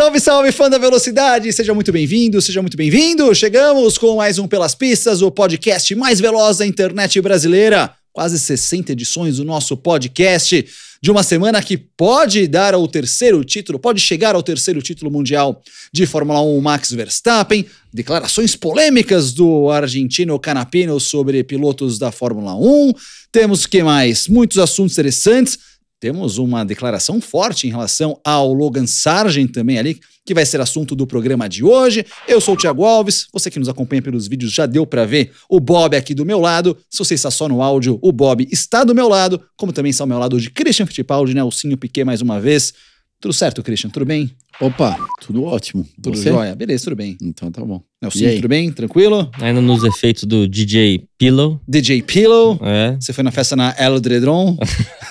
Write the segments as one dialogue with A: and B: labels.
A: Salve, salve, fã da velocidade! Seja muito bem-vindo, seja muito bem-vindo! Chegamos com mais um Pelas Pistas, o podcast mais veloz da internet brasileira. Quase 60 edições do nosso podcast, de uma semana que pode dar ao terceiro título, pode chegar ao terceiro título mundial de Fórmula 1 Max Verstappen, declarações polêmicas do argentino Canapino sobre pilotos da Fórmula 1. Temos que mais? Muitos assuntos interessantes temos uma declaração forte em relação ao Logan Sargent também ali, que vai ser assunto do programa de hoje. Eu sou o Tiago Alves, você que nos acompanha pelos vídeos já deu para ver o Bob aqui do meu lado. Se você está só no áudio, o Bob está do meu lado, como também está ao meu lado de Christian Fittipaldi, Nelsinho né? Piquet mais uma vez. Tudo certo, Christian? Tudo bem? Opa, tudo ótimo. Tudo Você? jóia? Beleza, tudo bem. Então tá bom. Nelson, é, tudo bem? Tranquilo? Ainda nos efeitos do DJ Pillow. DJ Pillow. É. Você foi na festa na El Dredron.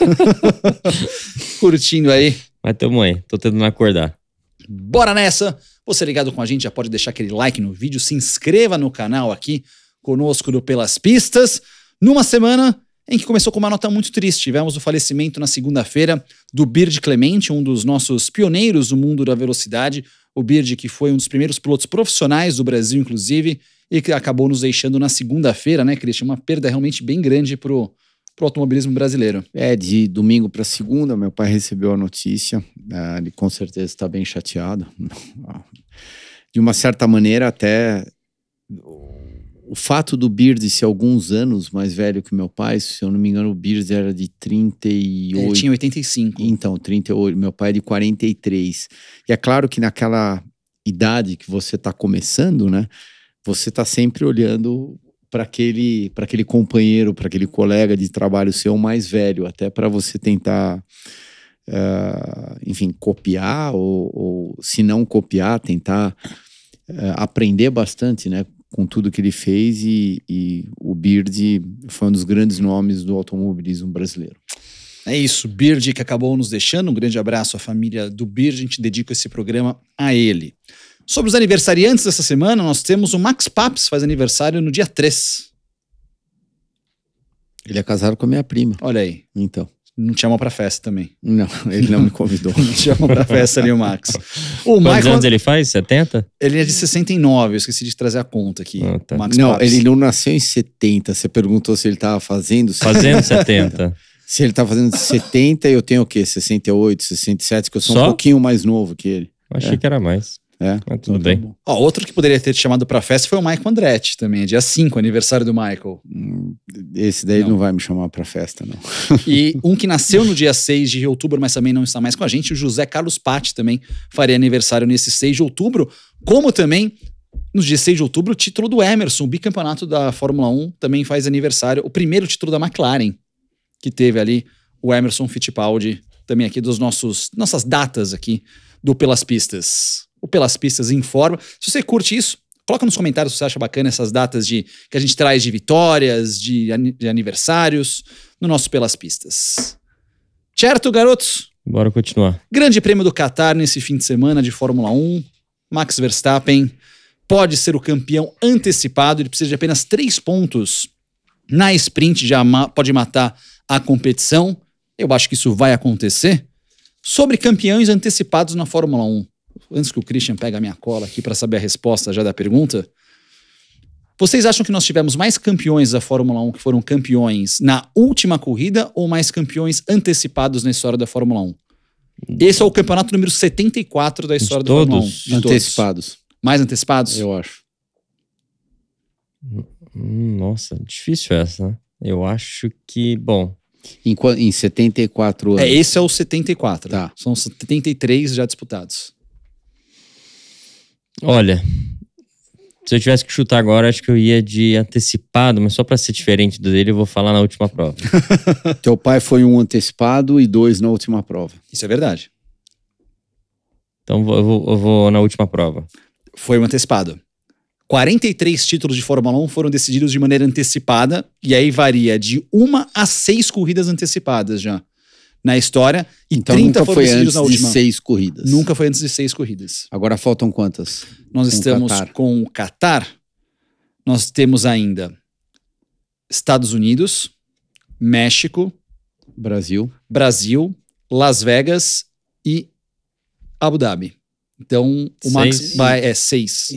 A: Curtindo aí. Mas tamo aí, tô
B: tentando acordar.
A: Bora nessa! Você ligado com a gente já pode deixar aquele like no vídeo, se inscreva no canal aqui conosco do Pelas Pistas. Numa semana em que começou com uma nota muito triste. Tivemos o falecimento na segunda-feira do Bird Clemente, um dos nossos pioneiros no mundo da velocidade. O Bird, que foi um dos primeiros pilotos profissionais do Brasil, inclusive, e que acabou nos deixando na segunda-feira, né, Christian? Uma perda realmente bem grande para o automobilismo brasileiro.
C: É, de domingo para segunda, meu pai recebeu a notícia. Né, ele com certeza está bem chateado. De uma certa maneira, até o fato do Beard ser alguns anos mais velho que meu pai, se eu não me engano, o Beard era de 38. Ele tinha 85. Então, 38. Meu pai é de 43. E é claro que naquela idade que você está começando, né? Você está sempre olhando para aquele, aquele companheiro, para aquele colega de trabalho seu mais velho, até para você tentar. Uh, enfim, copiar ou, ou, se não copiar, tentar uh, aprender bastante, né? com tudo que ele fez e, e o Bird foi um dos grandes nomes do
A: automobilismo brasileiro. É isso, Bird que acabou nos deixando. Um grande abraço à família do Bird. A gente dedica esse programa a ele. Sobre os aniversariantes dessa semana, nós temos o Max Paps, faz aniversário no dia 3. Ele é casado com a minha prima. Olha aí. Então não te chamam pra festa também. Não, ele não me convidou. não te chamam pra festa ali, o Max. O Quantos Michael, anos ele
C: faz? 70?
A: Ele é de 69, eu esqueci de trazer a conta aqui. Ah, tá. Max não, Papos. ele
C: não nasceu em 70. Você perguntou se ele tava fazendo Fazendo 70. se ele tá fazendo 70, eu tenho o quê? 68, 67, que eu sou Só? um pouquinho mais novo que ele. Eu achei é. que era mais. É, ah, então tudo tá bem. Bom.
A: Ó, outro que poderia ter te chamado pra festa foi o Michael Andretti também, é dia 5, aniversário do Michael.
C: Hum, esse daí não, não vai me chamar pra festa,
A: não. E um que nasceu no dia 6 de outubro, mas também não está mais com a gente, o José Carlos Patti também faria aniversário nesse 6 de outubro, como também nos dias 6 de outubro o título do Emerson, o bicampeonato da Fórmula 1 também faz aniversário, o primeiro título da McLaren, que teve ali o Emerson Fittipaldi, também aqui dos nossos nossas datas aqui do Pelas Pistas o Pelas Pistas informa. Se você curte isso, coloca nos comentários se você acha bacana essas datas de que a gente traz de vitórias, de, de aniversários, no nosso Pelas Pistas. Certo, garotos?
B: Bora continuar.
A: Grande Prêmio do Qatar nesse fim de semana de Fórmula 1. Max Verstappen pode ser o campeão antecipado, ele precisa de apenas três pontos na sprint, já pode matar a competição. Eu acho que isso vai acontecer. Sobre campeões antecipados na Fórmula 1 antes que o Christian pegue a minha cola aqui para saber a resposta já da pergunta. Vocês acham que nós tivemos mais campeões da Fórmula 1 que foram campeões na última corrida ou mais campeões antecipados na história da Fórmula 1? Esse é o campeonato número 74 da história da Fórmula 1. De antecipados. Todos. Mais antecipados? Eu acho.
B: Hum, nossa, difícil essa, né? Eu acho que, bom.
C: Em, em 74 anos. É, esse
A: é o 74. Tá. São 73 já disputados.
C: Olha, se eu tivesse que chutar
B: agora, acho que eu ia de antecipado, mas só para ser diferente do dele, eu vou falar na última prova.
C: Teu pai foi um antecipado e dois na última prova. Isso é verdade.
A: Então eu vou, eu vou na última prova. Foi um antecipado. 43 títulos de Fórmula 1 foram decididos de maneira antecipada, e aí varia de uma a seis corridas antecipadas já na história. E então 30 nunca foi antes de seis corridas. Nunca foi antes de seis corridas. Agora faltam quantas? Nós com estamos Qatar. com o Qatar. Nós temos ainda Estados Unidos, México, Brasil, Brasil, Las Vegas e Abu Dhabi. Então o Max seis. vai é seis.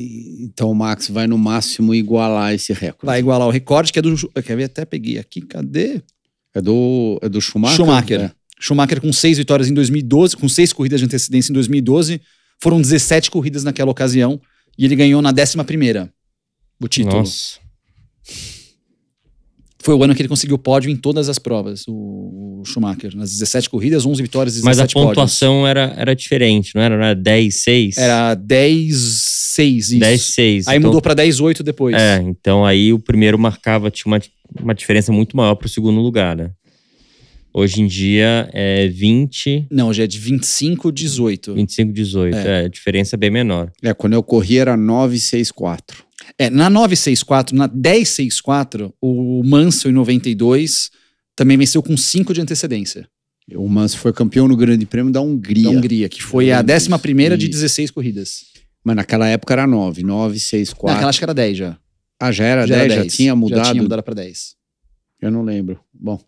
A: Então o Max vai no máximo
C: igualar esse recorde. Vai igualar o recorde que é do, quer ver até peguei aqui, cadê? É
A: do é do Schumacher. Schumacher. É. Schumacher com seis vitórias em 2012, com seis corridas de antecedência em 2012. Foram 17 corridas naquela ocasião e ele ganhou na décima primeira
B: o título. Nossa.
A: Foi o ano que ele conseguiu pódio em todas as provas, o Schumacher. Nas 17 corridas, 11 vitórias e 17 Mas a
B: pontuação era, era diferente, não era? Não era 10, 6? Era 10, 6, isso. 10, 6. Aí então... mudou para
A: 10, 8 depois. É,
B: então aí o primeiro marcava, tinha uma, uma diferença muito maior para o segundo lugar, né? Hoje em dia é 20. Não, hoje é de 25, 18. 25,
A: 18. É, é a diferença é bem menor. É, quando eu corri era 964. É, na 964, na 1064, o Mansell em 92 também venceu com 5 de antecedência. O Mansell foi campeão no Grande Prêmio da Hungria. Da Hungria, que foi a 11 de 16 corridas. Mas naquela época era 9, 9, 6, 4. Naquela acho que era 10 já.
C: Ah, já era já 10, era 10, já tinha mudado. Já tinha mudado para 10. Eu não lembro. Bom,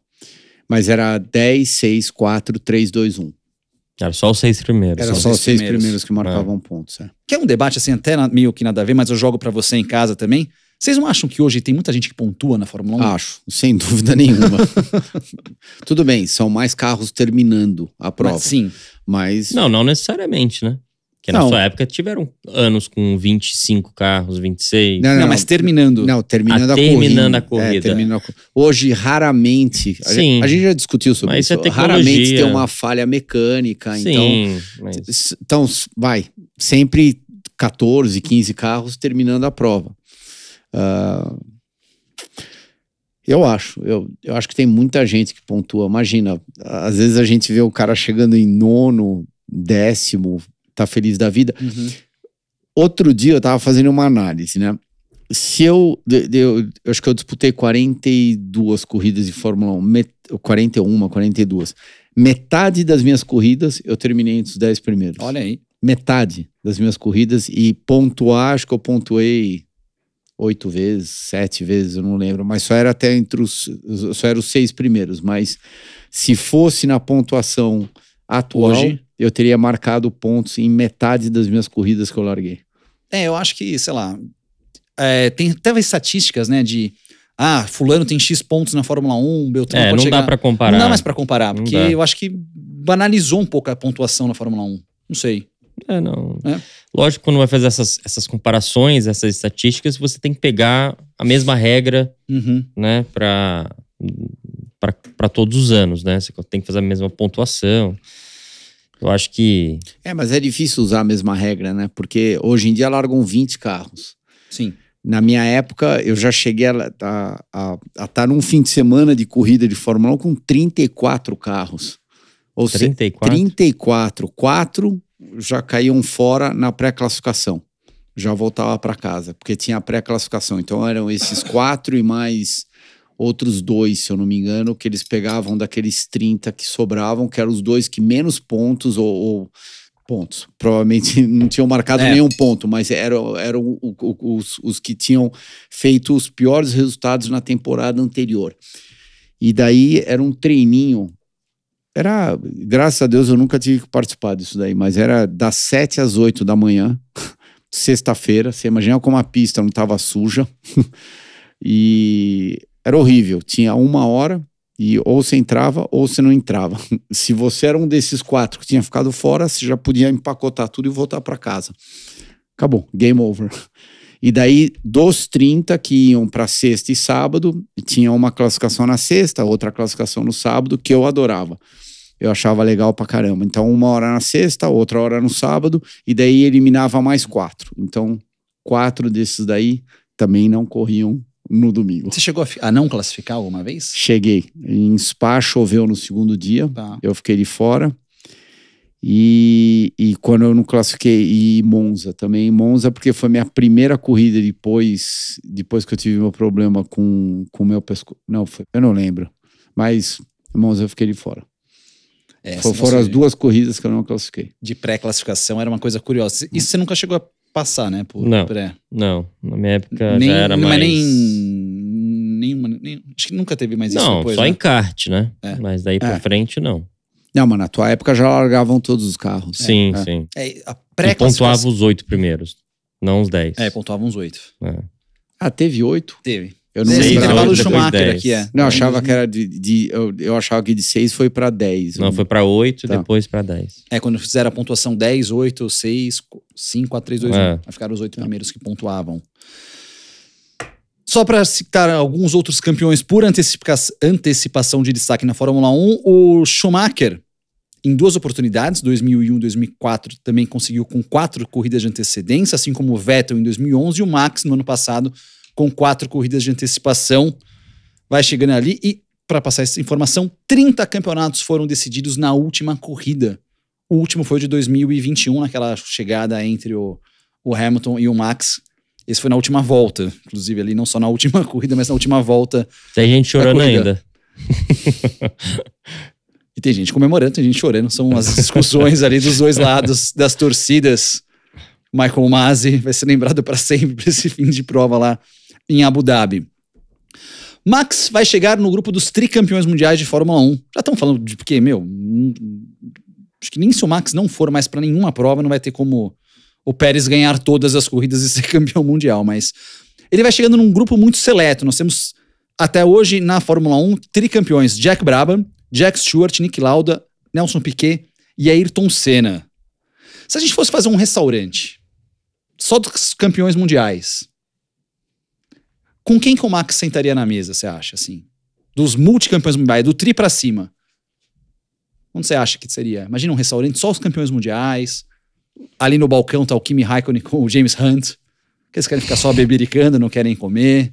A: mas era 10, 6, 4, 3, 2, 1.
B: Era só os seis primeiros. Era só os
A: seis primeiros, primeiros que marcavam é. pontos. É. Que é um debate assim, até na, meio que nada a ver, mas eu jogo para você em casa também. Vocês não acham que hoje tem muita gente que pontua na Fórmula 1? Acho, sem dúvida nenhuma.
C: Tudo bem, são mais carros terminando a prova. Mas, sim. Mas. Não,
A: não necessariamente,
C: né? Que na sua época tiveram anos
B: com 25 carros, 26. Não, não, não mas
C: terminando. Não, terminando a, ah, a terminando corrida. A corrida. É, a Hoje, raramente. A, Sim, gente, a gente já discutiu sobre isso. É raramente tem uma falha mecânica. Sim, então, mas... então, vai. Sempre 14, 15 carros terminando a prova. Uh, eu acho, eu, eu acho que tem muita gente que pontua. Imagina, às vezes a gente vê o cara chegando em nono, décimo, tá feliz da vida. Uhum. Outro dia eu tava fazendo uma análise, né? Se eu, eu, eu acho que eu disputei 42 corridas de Fórmula 1, met, 41, 42. Metade das minhas corridas eu terminei entre os 10 primeiros. Olha aí. Metade das minhas corridas e pontuar, acho que eu pontuei oito vezes, sete vezes, eu não lembro, mas só era até entre os. Só eram os seis primeiros. Mas se fosse na pontuação atual, Hoje, eu teria marcado pontos em metade das minhas corridas que eu larguei.
A: É, eu acho que, sei lá, é, tem até estatísticas, né, de ah, fulano tem X pontos na Fórmula 1, Beltrano é, não chegar... dá para comparar. Não dá mais para comparar, porque eu acho que banalizou um pouco a pontuação na Fórmula 1. Não sei. É, não. É.
B: Lógico, quando vai fazer essas, essas comparações, essas estatísticas, você tem que pegar a mesma regra, uhum. né, para para todos
C: os anos, né? Você tem que fazer a mesma pontuação. Eu acho que. É, mas é difícil usar a mesma regra, né? Porque hoje em dia largam 20 carros. Sim. Na minha época, eu já cheguei a estar a, a, a num fim de semana de corrida de Fórmula 1 com 34 carros.
B: Ou 34? Se,
C: 34. Quatro já caíam fora na pré-classificação. Já voltava para casa, porque tinha pré-classificação. Então eram esses quatro e mais outros dois, se eu não me engano, que eles pegavam daqueles 30 que sobravam, que eram os dois que menos pontos ou, ou pontos. Provavelmente não tinham marcado é. nenhum ponto, mas eram, eram os, os que tinham feito os piores resultados na temporada anterior. E daí era um treininho. Era, graças a Deus, eu nunca tive que participar disso daí, mas era das 7 às 8 da manhã, sexta-feira. Você imagina como a pista não estava suja. e era horrível. Tinha uma hora e ou você entrava ou você não entrava. Se você era um desses quatro que tinha ficado fora, você já podia empacotar tudo e voltar para casa. Acabou, game over. E daí, dos 30 que iam para sexta e sábado, tinha uma classificação na sexta, outra classificação no sábado, que eu adorava. Eu achava legal pra caramba. Então, uma hora na sexta, outra hora no sábado, e daí eliminava mais quatro. Então, quatro desses daí também não corriam no domingo. Você chegou a, não classificar alguma vez? Cheguei. Em Spa choveu no segundo dia, tá. eu fiquei de fora. E, e quando eu não classifiquei, e Monza também, Monza, porque foi minha primeira corrida depois depois que eu tive meu problema com o meu pescoço. Não, foi, eu não lembro. Mas Monza
A: eu fiquei de fora.
C: É, foram as duas
A: corridas que eu não classifiquei. De pré-classificação era uma coisa curiosa. E hum. você nunca chegou a passar, né? Por não, pré.
B: Não, na minha época nem, já era
A: mas mais. nem. Nenhuma, nem, acho que nunca teve mais não, isso. Não, só né? em kart, né?
C: É. Mas daí pra é. frente, não. Não, mas na tua época já largavam todos os carros. Sim, é, é. sim. É, a
B: pré pontuava os oito primeiros, não os dez. É, pontuava uns oito. É.
C: Ah, teve oito?
A: Teve. Eu não Sim, lembrava. do Schumacher aqui, é. Não, eu achava
C: que era de, de eu, eu, achava que de 6 foi para 10. Não, foi para 8 tá. depois para 10.
A: É, quando fizeram a pontuação 10, 8, 6, 5, 4, 3, 2, é. 1. Ficaram os 8 primeiros que pontuavam. Só para citar alguns outros campeões por antecipa antecipação de destaque na Fórmula 1, o Schumacher, em duas oportunidades, 2001 e 2004, também conseguiu com quatro corridas de antecedência, assim como o Vettel em 2011 e o Max no ano passado com quatro corridas de antecipação. Vai chegando ali e, para passar essa informação, 30 campeonatos foram decididos na última corrida. O último foi o de 2021, naquela chegada entre o, o Hamilton e o Max. Esse foi na última volta, inclusive ali, não só na última corrida, mas na última volta.
B: Tem gente chorando ainda.
A: e tem gente comemorando, tem gente chorando. São as discussões ali dos dois lados das torcidas. Michael Masi vai ser lembrado para sempre esse fim de prova lá em Abu Dhabi. Max vai chegar no grupo dos tricampeões mundiais de Fórmula 1. Já estão falando de porque, meu, hum, acho que nem se o Max não for mais para nenhuma prova, não vai ter como o Pérez ganhar todas as corridas e ser campeão mundial, mas ele vai chegando num grupo muito seleto. Nós temos até hoje na Fórmula 1 tricampeões Jack Brabham, Jack Stewart, Nick Lauda, Nelson Piquet e Ayrton Senna. Se a gente fosse fazer um restaurante só dos campeões mundiais, com quem que o Max sentaria na mesa, você acha, assim? Dos multicampeões mundiais, do tri para cima. Onde você acha que seria? Imagina um restaurante só os campeões mundiais. Ali no balcão tá o Kimi Raikkonen com o James Hunt. Que eles querem ficar só bebericando, não querem comer.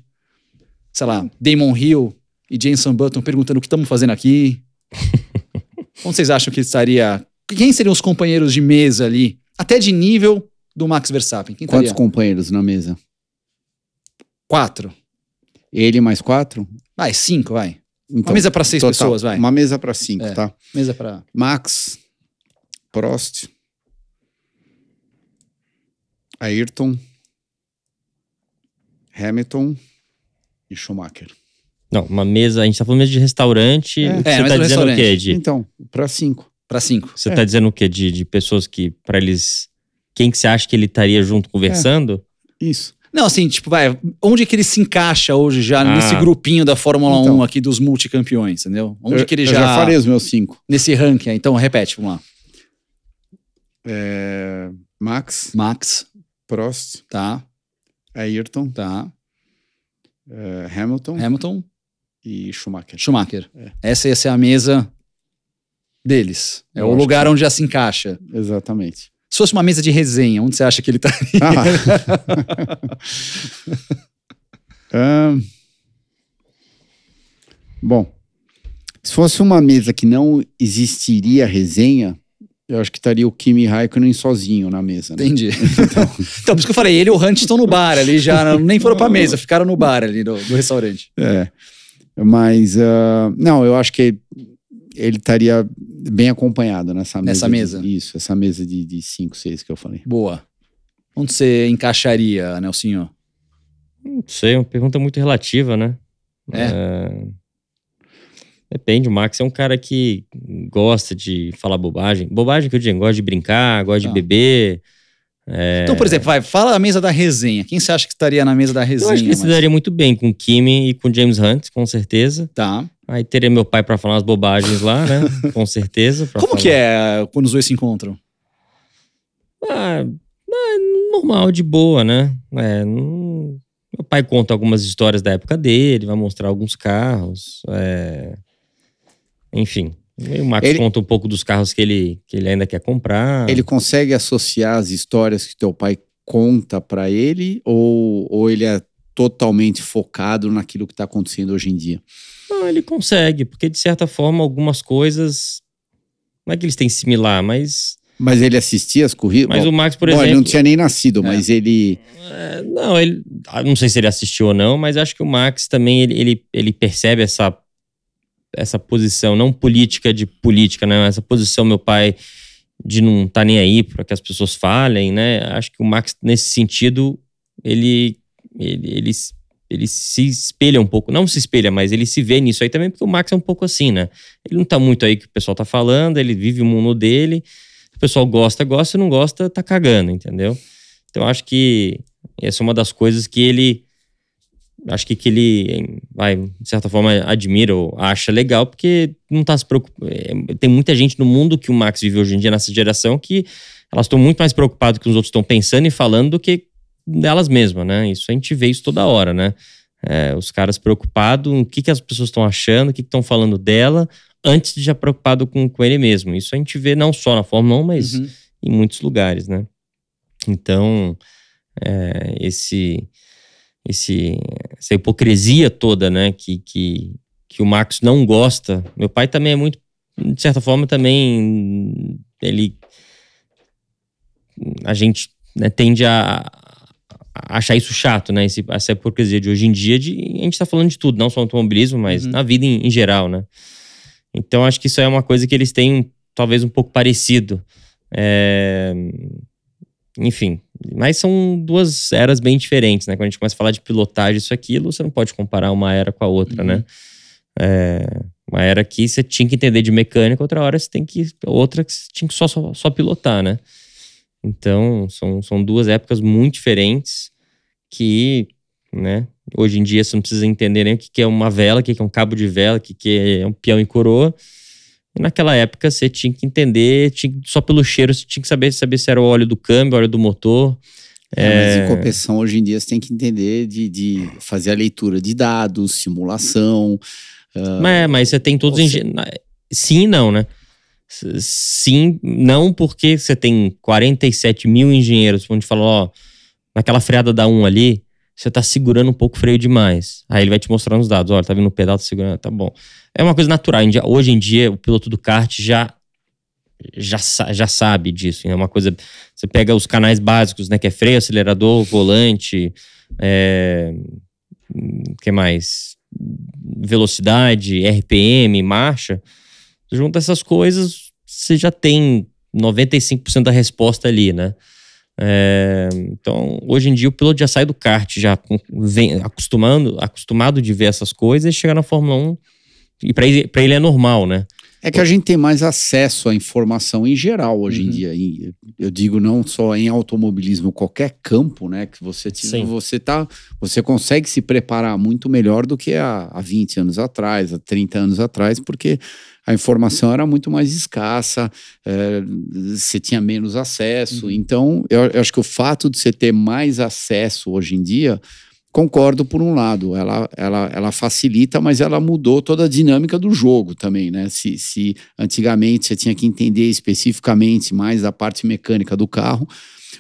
A: Sei lá, Damon Hill e Jameson Button perguntando o que estamos fazendo aqui. Onde vocês acham que estaria? Quem seriam os companheiros de mesa ali? Até de nível do Max Verstappen. Quem Quantos estaria?
C: companheiros na mesa? Quatro. Ele mais quatro?
A: Vai, cinco, vai.
C: Então, uma mesa para seis total, pessoas, vai. Uma mesa para cinco, é, tá? Mesa para. Max, Prost,
A: Ayrton,
C: Hamilton e Schumacher.
B: Não, uma mesa. A gente tá falando mesmo de restaurante. É, é você é, tá dizendo o quê? De... Então,
C: para cinco.
B: Para cinco. Você é. tá dizendo o quê? De, de pessoas que, para eles. Quem que você acha que ele estaria junto é. conversando?
A: É. Isso. Não, assim, tipo, vai, onde que ele se encaixa hoje já ah. nesse grupinho da Fórmula então, 1 aqui dos multicampeões, entendeu? Onde eu, que ele já. Eu já falei os meus cinco. Nesse ranking, então, repete, vamos lá. É, Max. Max. Prost. Tá. Ayrton. Tá. É, Hamilton. Hamilton. E Schumacher. Schumacher. É. Essa ia ser a mesa deles. É eu o lugar que... onde já se encaixa. Exatamente. Se fosse uma mesa de resenha, onde você acha que ele tá? Ah. Bom, se fosse
C: uma mesa que não existiria resenha, eu acho que estaria o Kimi Raikkonen sozinho na mesa.
A: Né? Entendi. Então... então, por isso que eu falei, ele e o Hunt estão no bar ali já, nem foram para a mesa, ficaram no bar ali do, do restaurante.
C: É. Mas, uh, não, eu acho que ele estaria bem acompanhado nessa mesa. Nessa mesa. De, isso, essa mesa de, de cinco, seis que eu falei. Boa. Onde você encaixaria, Nelsinho? Não sei,
B: uma pergunta muito relativa, né? É. é... Depende, o Max é um cara que gosta de falar bobagem. Bobagem que eu digo, gosta de brincar, gosta de tá. beber. É... Então, por
A: exemplo, vai, fala a mesa da resenha. Quem você acha que estaria na mesa da resenha? Eu acho que ele mas... se
B: daria muito bem com o Kimi e com o James Hunt, com certeza. Tá. Aí teria meu pai para falar umas bobagens
A: lá, né? Com certeza. Como falar. que é quando os dois se encontram?
B: Ah, é normal, de boa, né? É, não... Meu pai conta algumas histórias da época dele, vai mostrar alguns carros. É... Enfim. o Max ele... conta um pouco dos carros que ele, que ele ainda quer comprar. Ele
C: consegue associar as histórias que teu pai conta para ele ou, ou ele é totalmente focado naquilo que está acontecendo hoje em dia? ele consegue, porque de certa forma algumas coisas. Não é que eles têm similar, mas mas ele assistia as corridas? Mas o Max, por Bom, exemplo. Ele não tinha nem nascido, é. mas
B: ele. É, não, ele. Ah, não sei se ele assistiu ou não, mas acho que o Max também ele, ele, ele percebe essa, essa posição, não política de política, né? Essa posição, meu pai, de não estar tá nem aí para que as pessoas falem, né? Acho que o Max, nesse sentido, ele, ele, ele ele se espelha um pouco, não se espelha, mas ele se vê nisso aí também, porque o Max é um pouco assim, né? Ele não tá muito aí que o pessoal tá falando, ele vive o mundo dele, o pessoal gosta, gosta, não gosta, tá cagando, entendeu? Então acho que essa é uma das coisas que ele acho que, que ele vai, de certa forma, admira ou acha legal, porque não tá se preocupando. É, tem muita gente no mundo que o Max vive hoje em dia nessa geração que elas estão muito mais preocupadas com os outros estão pensando e falando do que delas mesmas, né? Isso a gente vê isso toda hora, né? É, os caras preocupados o que, que as pessoas estão achando, o que estão falando dela, antes de já preocupado com, com ele mesmo. Isso a gente vê não só na Fórmula 1, mas uhum. em muitos lugares, né? Então, é, esse, esse, essa hipocrisia toda, né, que, que, que o Max não gosta. Meu pai também é muito, de certa forma, também, ele... A gente né, tende a, achar isso chato, né? Esse, essa é hipocrisia de hoje em dia, de, a gente está falando de tudo, não só automobilismo, mas uhum. na vida em, em, geral, né? Então acho que isso é uma coisa que eles têm talvez um pouco parecido. É... Enfim, mas são duas eras bem diferentes, né? Quando a gente começa a falar de pilotagem, isso aquilo, você não pode comparar uma era com a outra, né? uhum. né? É... Uma era que você tinha que entender de mecânica, outra hora você tem que. Outra que você tinha que só, só, só pilotar, né? Então, são, são duas épocas muito diferentes que, né, hoje em dia você não precisa entender nem o que é uma vela, o que é um cabo de vela, o que é um peão em coroa. E naquela época você tinha que entender, tinha, só pelo cheiro você tinha que saber, saber se era o óleo do câmbio, o óleo do
C: motor. É, é... Mas em competição, hoje em dia, você tem que entender de, de fazer a leitura de dados, simulação. Uh...
B: Mas, mas você tem todos. Você... Sim e não, né? Sim, não porque você tem 47 mil engenheiros onde fala ó, naquela freada da 1 ali, você tá segurando um pouco o freio demais. Aí ele vai te mostrar nos dados, olha, tá vindo o pedal, tá segurando, tá bom. É uma coisa natural. Hoje em dia, o piloto do kart já já, já sabe disso. É uma coisa. Você pega os canais básicos, né? Que é freio, acelerador, volante, é, que mais? Velocidade, RPM, marcha junto junta essas coisas, você já tem 95% da resposta ali, né? É, então, hoje em dia, o piloto já sai do kart, já vem acostumando, acostumado de ver essas coisas, e chegar na Fórmula 1 e para ele, ele é normal, né?
C: É que a gente tem mais acesso à informação em geral hoje uhum. em dia. Eu digo não só em automobilismo, qualquer campo, né? Que você tira, você tá, você consegue se preparar muito melhor do que há 20 anos atrás, há 30 anos atrás, porque a informação era muito mais escassa, é, você tinha menos acesso. Uhum. Então, eu, eu acho que o fato de você ter mais acesso hoje em dia concordo por um lado, ela, ela, ela facilita, mas ela mudou toda a dinâmica do jogo também, né? Se, se antigamente você tinha que entender especificamente mais da parte mecânica do carro,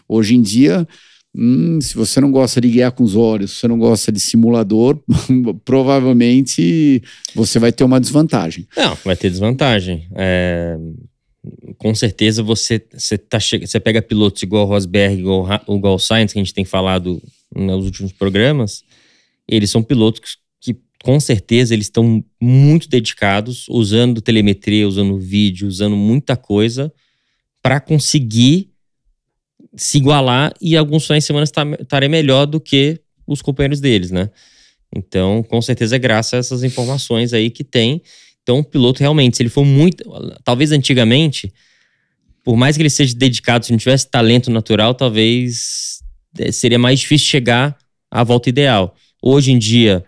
C: hoje em dia Hum, se você não gosta de guiar com os olhos, se você não gosta de simulador, provavelmente você vai ter uma desvantagem.
B: Não, vai ter desvantagem. É, com certeza você você, tá, você pega pilotos igual o Rosberg, igual, igual o Sainz, que a gente tem falado né, nos últimos programas, eles são pilotos que, que com certeza eles estão muito dedicados, usando telemetria, usando vídeo, usando muita coisa para conseguir se igualar e alguns finais de semana estarem melhor do que os companheiros deles, né? Então, com certeza, é graças a essas informações aí que tem. Então, o piloto realmente, se ele for muito. Talvez antigamente, por mais que ele seja dedicado, se não tivesse talento natural, talvez é, seria mais difícil chegar à volta ideal. Hoje em dia,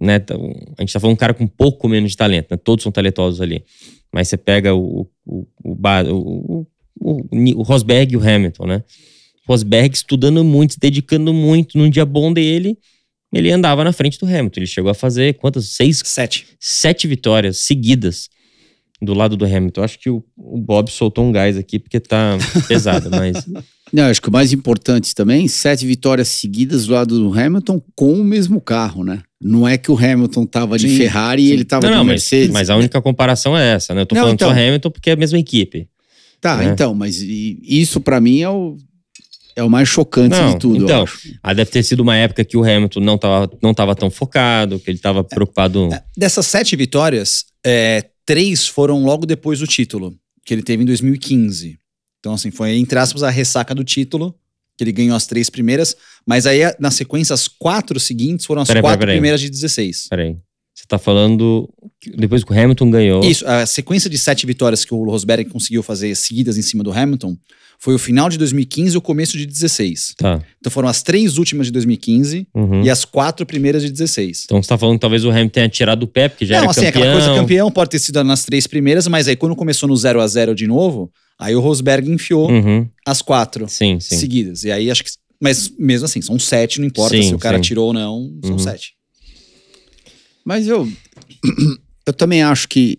B: né, tá a gente tá falando um cara com um pouco menos de talento, né? Todos são talentosos ali. Mas você pega o, o, o, o, o, o Rosberg e o Hamilton, né? O Rosberg estudando muito, se dedicando muito, num dia bom dele, ele andava na frente do Hamilton. Ele chegou a fazer quantas? Seis? Sete. Sete vitórias seguidas
C: do lado do Hamilton. Acho que o, o Bob soltou um gás aqui porque tá pesado, mas. Não, acho que o mais importante também, sete vitórias seguidas do lado do Hamilton com o mesmo carro, né? Não é que o Hamilton tava de sim, Ferrari sim. e ele tava não, de não, Mercedes. Mas, mas, a única
B: comparação é essa, né? Eu tô não, falando então, só Hamilton porque é a mesma equipe. Tá, né? então,
C: mas isso para mim é o,
A: é o mais chocante não, de tudo. Então,
B: ah, deve ter sido uma época que o Hamilton não estava não tava tão focado, que ele estava é, preocupado. É,
A: dessas sete vitórias, é, três foram logo depois do título, que ele teve em 2015. Então, assim, foi, entre aspas, a ressaca do título, que ele ganhou as três primeiras, mas aí, na sequência, as quatro seguintes foram as quatro primeiras de 16.
B: Peraí tá falando depois que o Hamilton ganhou. Isso,
A: a sequência de sete vitórias que o Rosberg conseguiu fazer seguidas em cima do Hamilton foi o final de 2015 e o começo de 16. Tá. Então foram as três últimas de 2015 uhum. e as quatro primeiras de 16. Então você tá falando que
B: talvez o Hamilton tenha tirado o pé, porque já Não, era assim, campeão. aquela coisa campeão
A: pode ter sido nas três primeiras, mas aí quando começou no 0 a 0 de novo, aí o Rosberg enfiou uhum. as quatro sim, sim. seguidas. E aí acho que mas mesmo assim, são sete, não importa sim, se o cara tirou ou não, são uhum. sete.
C: Mas eu, eu também acho que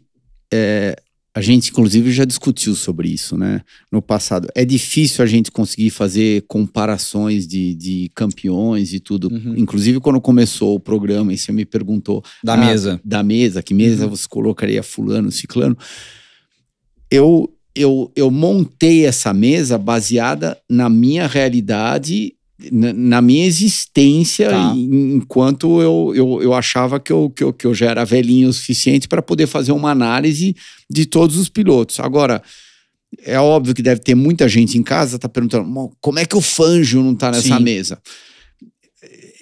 C: é, a gente, inclusive, já discutiu sobre isso, né? No passado. É difícil a gente conseguir fazer comparações de, de campeões e tudo. Uhum. Inclusive, quando começou o programa, e você me perguntou. Da mesa. Da mesa, que mesa uhum. você colocaria fulano, ciclano. Eu, eu, eu montei essa mesa baseada na minha realidade na minha existência tá. enquanto eu, eu, eu achava que eu, que, eu, que eu já era velhinho o suficiente para poder fazer uma análise de todos os pilotos. Agora, é óbvio que deve ter muita gente em casa tá perguntando como é que o Fangio não está nessa Sim. mesa.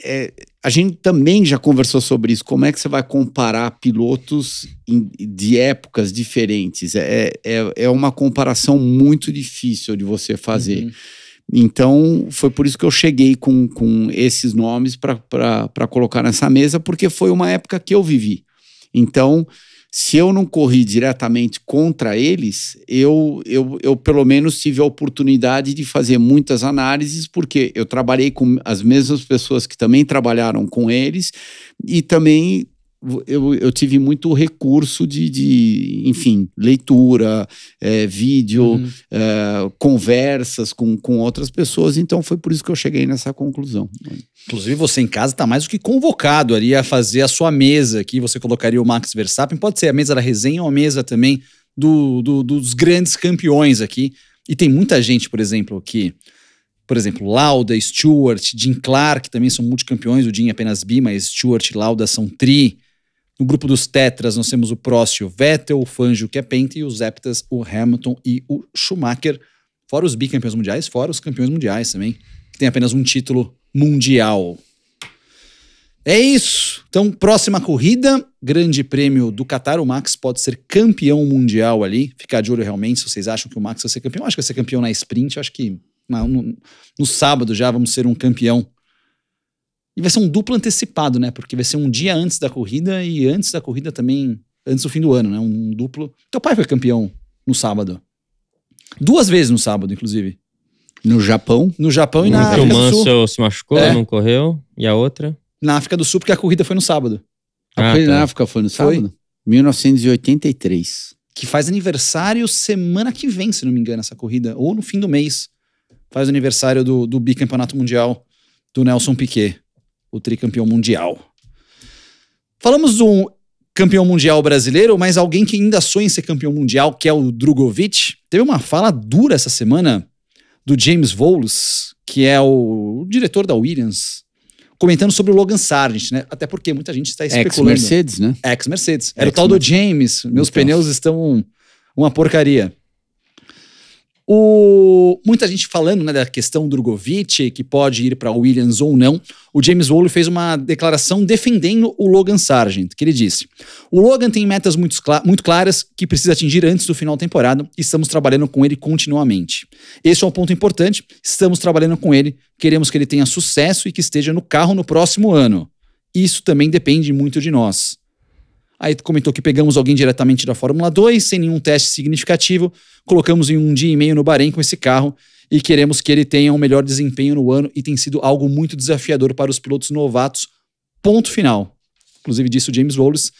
C: É, a gente também já conversou sobre isso. Como é que você vai comparar pilotos em, de épocas diferentes? É, é, é uma comparação muito difícil de você fazer. Uhum. Então, foi por isso que eu cheguei com, com esses nomes para colocar nessa mesa, porque foi uma época que eu vivi. Então, se eu não corri diretamente contra eles, eu, eu, eu pelo menos tive a oportunidade de fazer muitas análises, porque eu trabalhei com as mesmas pessoas que também trabalharam com eles e também eu, eu tive muito recurso de, de enfim, leitura, é, vídeo, uhum. é, conversas com, com outras pessoas, então foi por isso que eu cheguei nessa conclusão.
A: Inclusive, você em casa está mais do que convocado ali a fazer a sua mesa aqui. Você colocaria o Max Verstappen, pode ser a mesa da resenha ou a mesa também do, do, dos grandes campeões aqui. E tem muita gente, por exemplo, que por exemplo, Lauda, Stewart, Jim Clark, também são multicampeões, o Jim é apenas bi, mas Stewart e Lauda são tri. No grupo dos tetras, nós temos o Prócio, o Vettel, o Fangio, é Penta, e os heptas, o Hamilton e o Schumacher. Fora os bicampeões mundiais, fora os campeões mundiais também, que tem apenas um título mundial. É isso. Então, próxima corrida, Grande Prêmio do Qatar. O Max pode ser campeão mundial ali. Ficar de olho realmente se vocês acham que o Max vai ser campeão. Eu acho que vai ser campeão na sprint. Eu acho que no, no, sábado já vamos ser um campeão e vai ser um duplo antecipado, né? Porque vai ser um dia antes da corrida e antes da corrida também, antes do fim do ano, né? Um duplo. Teu pai foi campeão no sábado. Duas vezes no sábado, inclusive. No Japão. No Japão e na África. O Mansell
C: se machucou, é. não correu. E a outra?
A: Na África do Sul, porque a corrida foi no sábado. A ah, corrida tá. na África foi no sábado?
C: Foi. 1983.
A: Que faz aniversário semana que vem, se não me engano, essa corrida. Ou no fim do mês. Faz aniversário do, do bicampeonato mundial do Nelson Piquet o tricampeão mundial. Falamos do campeão mundial brasileiro, mas alguém que ainda sonha em ser campeão mundial, que é o Drogovic, teve uma fala dura essa semana do James Vowles, que é o diretor da Williams, comentando sobre o Logan Sargent, né? Até porque muita gente está especulando. Ex-Mercedes, né? Ex-Mercedes. Era Ex o tal do James, meus então. pneus estão uma porcaria. O, muita gente falando né, da questão do Drogovic, que pode ir para Williams ou não. O James Woolley fez uma declaração defendendo o Logan Sargent, que ele disse: O Logan tem metas muito, muito claras que precisa atingir antes do final da temporada e estamos trabalhando com ele continuamente. Esse é um ponto importante, estamos trabalhando com ele, queremos que ele tenha sucesso e que esteja no carro no próximo ano. Isso também depende muito de nós. Aí comentou que pegamos alguém diretamente da Fórmula 2, sem nenhum teste significativo, colocamos em um dia e meio no Bahrein com esse carro e queremos que ele tenha um melhor desempenho no ano e tem sido algo muito desafiador para os pilotos novatos. Ponto final. Inclusive disse o James Wallace,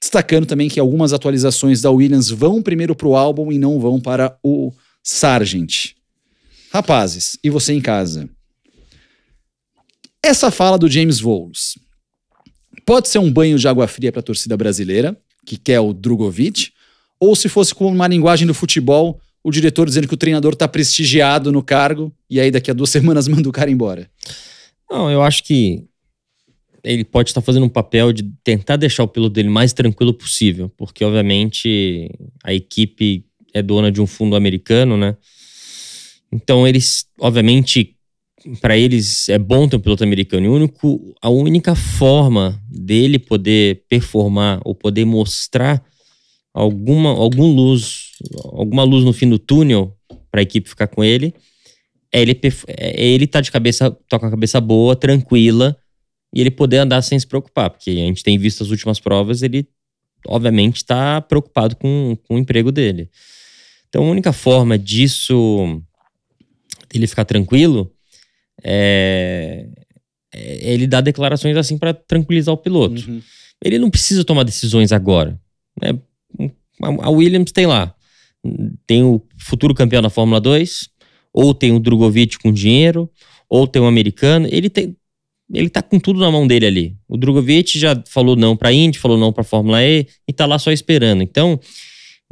A: destacando também que algumas atualizações da Williams vão primeiro para o álbum e não vão para o Sargent. Rapazes, e você em casa? Essa fala do James Vowles pode ser um banho de água fria para a torcida brasileira, que quer o Drogovic, ou se fosse com uma linguagem do futebol, o diretor dizendo que o treinador está prestigiado no cargo e aí daqui a duas semanas manda o cara embora. Não, eu acho que ele pode estar tá
B: fazendo um papel de tentar deixar o piloto dele mais tranquilo possível, porque obviamente a equipe é dona de um fundo americano, né? Então eles, obviamente, para eles é bom ter um piloto americano. e único, a única forma dele poder performar ou poder mostrar alguma algum luz, alguma luz no fim do túnel para a equipe ficar com ele, é ele é, é ele tá de cabeça, toca tá a cabeça boa, tranquila e ele poder andar sem se preocupar, porque a gente tem visto as últimas provas, ele obviamente está preocupado com, com o emprego dele. Então a única forma disso ele ficar tranquilo é, é, ele dá declarações assim para tranquilizar o piloto. Uhum. Ele não precisa tomar decisões agora. Né? A Williams tem lá, tem o futuro campeão da Fórmula 2, ou tem o Drogovic com dinheiro, ou tem o americano. Ele tem, ele tá com tudo na mão dele ali. O Drogovic já falou não para Indy, falou não para Fórmula E e tá lá só esperando. Então,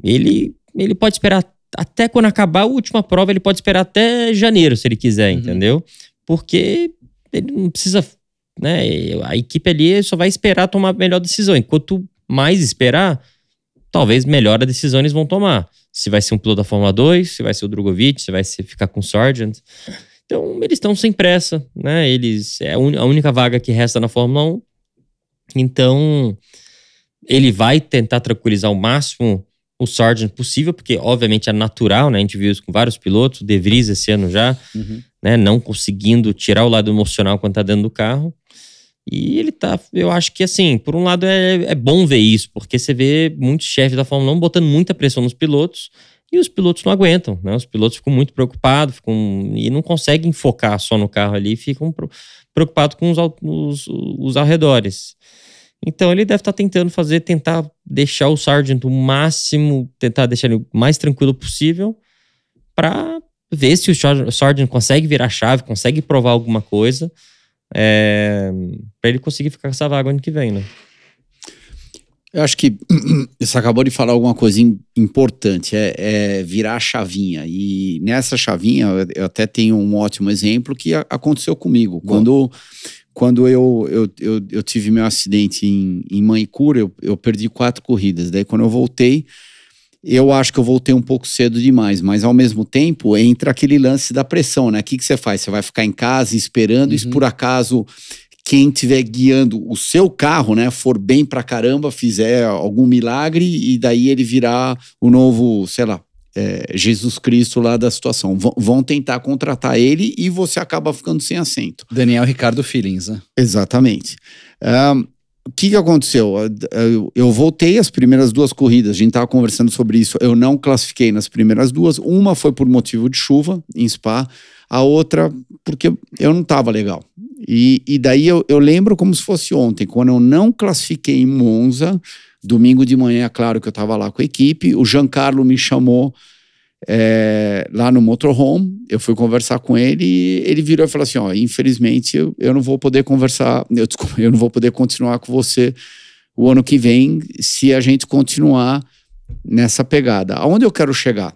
B: ele ele pode esperar até quando acabar a última prova, ele pode esperar até janeiro, se ele quiser, uhum. entendeu? porque ele não precisa, né? A equipe ali só vai esperar tomar a melhor decisão. Enquanto mais esperar, talvez melhor a decisão eles vão tomar. Se vai ser um piloto da Fórmula 2, se vai ser o Drogovic, se vai ficar com o Sargent. Então, eles estão sem pressa, né? Eles é a única vaga que resta na Fórmula 1. Então, ele vai tentar tranquilizar o máximo o Sargent possível, porque obviamente é natural, né? A gente viu isso com vários pilotos, De Vries esse ano já, uhum. né? Não conseguindo tirar o lado emocional quando tá dentro do carro. E ele tá, eu acho que assim, por um lado é, é bom ver isso, porque você vê muitos chefes da Fórmula 1 botando muita pressão nos pilotos e os pilotos não aguentam, né? Os pilotos ficam muito preocupados ficam, e não conseguem focar só no carro ali, ficam preocupados com os, os, os arredores. Então ele deve estar tá tentando fazer, tentar deixar o Sargent o máximo, tentar deixar ele o mais tranquilo possível para ver se o Sargent consegue virar chave, consegue provar alguma coisa é, eh, para ele conseguir ficar com essa vaga ano que vem, né?
C: Eu acho que você acabou de falar alguma coisa importante, é, é, virar a chavinha. E nessa chavinha, eu até tenho um ótimo exemplo que aconteceu comigo. Bom. Quando quando eu, eu, eu, eu, tive meu acidente em, em Manicura, eu, eu perdi quatro corridas. Daí, quando eu voltei, eu acho que eu voltei um pouco cedo demais, mas ao mesmo tempo entra aquele lance da pressão, né? O que, que você faz? Você vai ficar em casa esperando, uhum. e se uhum. por acaso quem estiver guiando o seu carro, né, for bem pra caramba, fizer algum milagre e daí ele virar o novo, sei lá, é, Jesus Cristo lá da situação. V vão tentar contratar ele e você acaba ficando sem assento. Daniel Ricardo Filins, né? Exatamente. Um, o que, que aconteceu? Ah, ah, eu voltei as primeiras duas corridas, a gente estava conversando sobre isso. Eu não classifiquei nas primeiras duas. Uma foi por motivo de chuva em Spa, a outra porque eu não estava legal. E, e daí eu, eu lembro como se fosse ontem, quando eu não classifiquei em Monza, Domingo de manhã, é claro que eu estava lá com a equipe. O Giancarlo me chamou é, lá no motorhome. Eu fui conversar com ele e ele virou e falou assim: ó, infelizmente eu, eu não vou poder conversar, eu, desculpa, eu não vou poder continuar com você o ano que vem se a gente continuar nessa pegada. Aonde eu quero chegar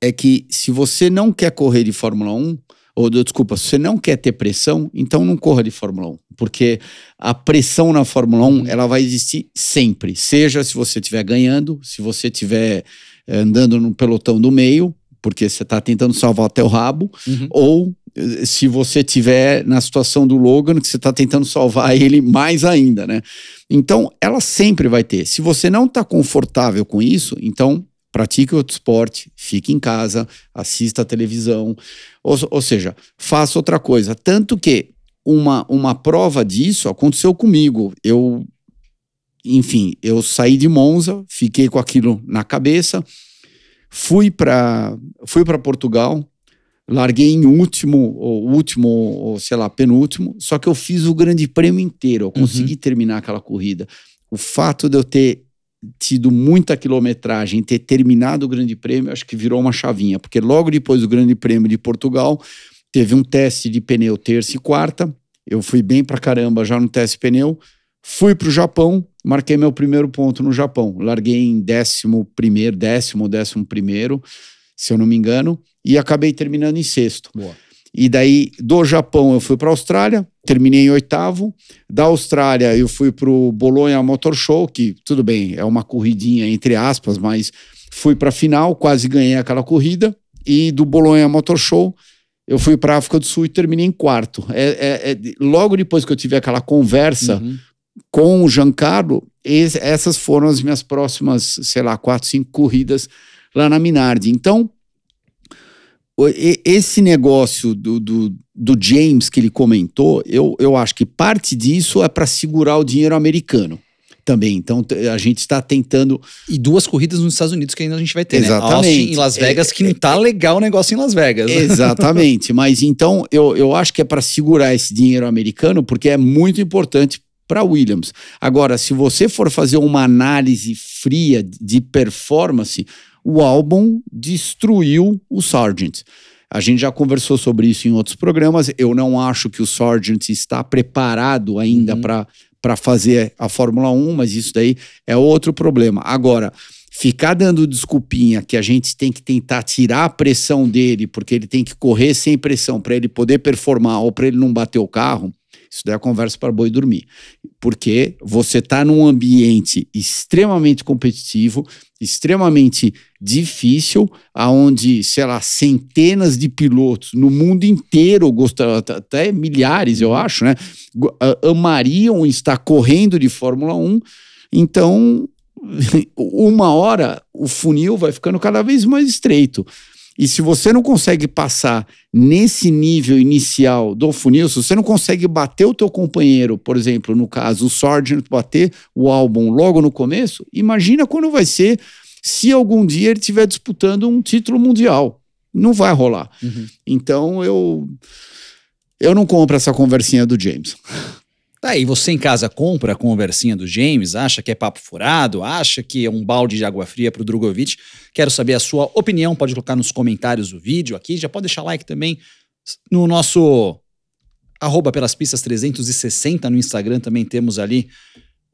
C: é que se você não quer correr de Fórmula 1, ou desculpa, se você não quer ter pressão, então não corra de Fórmula 1, porque a pressão na Fórmula 1 uhum. ela vai existir sempre, seja se você estiver ganhando, se você estiver eh, andando no pelotão do meio, porque você está tentando salvar até o rabo, uhum. ou eh, se você tiver na situação do Logan, que você está tentando salvar ele mais ainda, né? Então, ela sempre vai ter. Se você não está confortável com isso, então pratique outro esporte, fique em casa, assista a televisão, ou, ou seja, faça outra coisa. Tanto que uma, uma prova disso aconteceu comigo. Eu, enfim, eu saí de Monza, fiquei com aquilo na cabeça, fui para fui para Portugal, larguei em último, ou último, ou sei lá, penúltimo, só que eu fiz o grande prêmio inteiro, eu uhum. consegui uhum. terminar aquela corrida. O fato de eu ter tido muita quilometragem, ter terminado o Grande Prêmio, acho que virou uma chavinha, porque logo depois do Grande Prêmio de Portugal, teve um teste de pneu terça e quarta. Eu fui bem pra caramba já no teste de pneu. Fui pro Japão, marquei meu primeiro ponto no Japão. Larguei em décimo primeiro, décimo, décimo primeiro, se eu não me engano, e acabei terminando em sexto. Boa. E daí, do Japão, eu fui para a Austrália, terminei em oitavo. Da Austrália, eu fui para o Bolonha Motor Show, que tudo bem, é uma corridinha entre aspas, mas fui para a final, quase ganhei aquela corrida. E do Bolonha Motor Show, eu fui para a África do Sul e terminei em quarto. É, é, é, logo depois que eu tive aquela conversa uhum. com o Giancarlo, essas foram as minhas próximas, sei lá, quatro, cinco corridas lá na Minardi. Então, esse negócio do, do, do, James que ele comentou, eu, eu acho que parte disso é para segurar o dinheiro americano também. Então a gente está tentando.
A: E duas corridas nos Estados Unidos que ainda a gente vai ter, né? Exatamente. né? em Las é, Vegas, é, que não tá é, é, legal o negócio em Las Vegas. Exatamente.
C: Mas então eu, eu acho que é para segurar esse dinheiro americano, porque é muito importante para Williams. Agora, se você for fazer uma análise fria de performance, o álbum destruiu o Sargent. A gente já conversou sobre isso em outros programas. Eu não acho que o Sargent está preparado ainda uhum. para fazer a Fórmula 1, mas isso daí é outro problema. Agora, ficar dando desculpinha que a gente tem que tentar tirar a pressão dele, porque ele tem que correr sem pressão para ele poder performar ou para ele não bater o carro, isso daí é conversa para boi dormir. Porque você está num ambiente extremamente competitivo, extremamente difícil, aonde, sei lá, centenas de pilotos no mundo inteiro, até milhares, eu acho, né? Ah, amariam estar correndo de Fórmula 1. Então, uma hora o funil vai ficando cada vez mais estreito. E se você não consegue passar nesse nível inicial do funil, se você não consegue bater o teu companheiro, por exemplo, no caso, o Sargent bater o álbum logo no começo, imagina quando vai ser se algum dia ele estiver disputando um título mundial. Não vai rolar. Uhum. Então eu eu não compro essa conversinha do James.
A: Tá aí, você em casa compra a conversinha do James, acha que é papo furado, acha que é um balde de água fria pro Drogovic. Quero saber a sua opinião, pode colocar nos comentários o vídeo aqui, já pode deixar like também no nosso arroba pelas pistas 360 no Instagram também temos ali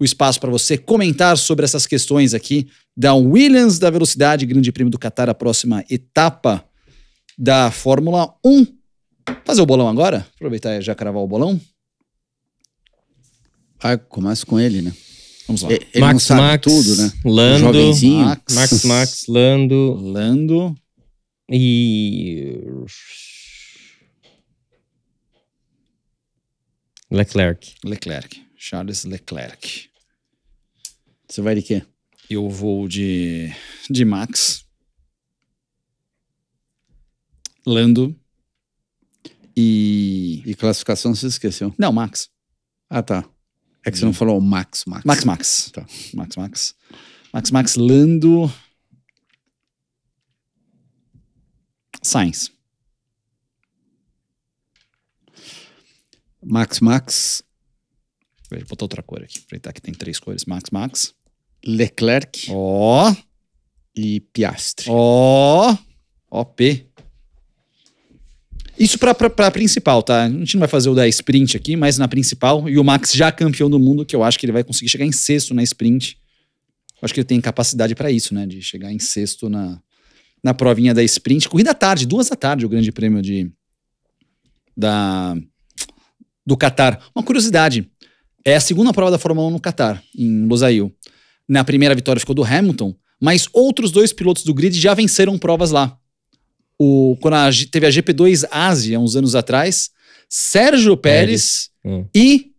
A: o espaço para você comentar sobre essas questões aqui da Williams da velocidade, Grande Prêmio do Catar, a próxima etapa da Fórmula 1. Fazer o bolão agora? Aproveitar e já cravar o bolão. Ah, começa com ele, né? Vamos lá. Ele Max, Max, tudo, né? Lando, Max. Max,
B: Max, Lando. Lando. E.
A: Leclerc. Leclerc. Charles Leclerc. Você vai de quê? Eu vou de, de Max. Lando.
C: E. E classificação você esqueceu? Não, Max. Ah, tá. É que você não falou
A: Max Max. Max Max. Tá. Max Max. Max Max Lando. Sainz. Max Max. Vou botar outra cor aqui. Aproveitar que tem três cores. Max Max. Leclerc. Ó. Oh. E Piastre. Ó. Oh. OP. Isso para a principal, tá? A gente não vai fazer o da sprint aqui, mas na principal. E o Max já campeão do mundo, que eu acho que ele vai conseguir chegar em sexto na sprint. Eu acho que ele tem capacidade para isso, né? De chegar em sexto na, na provinha da sprint. Corrida à tarde, duas da tarde, o grande prêmio de da, do Qatar. Uma curiosidade: é a segunda prova da Fórmula 1 no Qatar, em Losail. Na primeira vitória ficou do Hamilton, mas outros dois pilotos do grid já venceram provas lá o, quando a, teve a GP2 Ásia, uns anos atrás, Sérgio Pérez, Pérez. Hum. e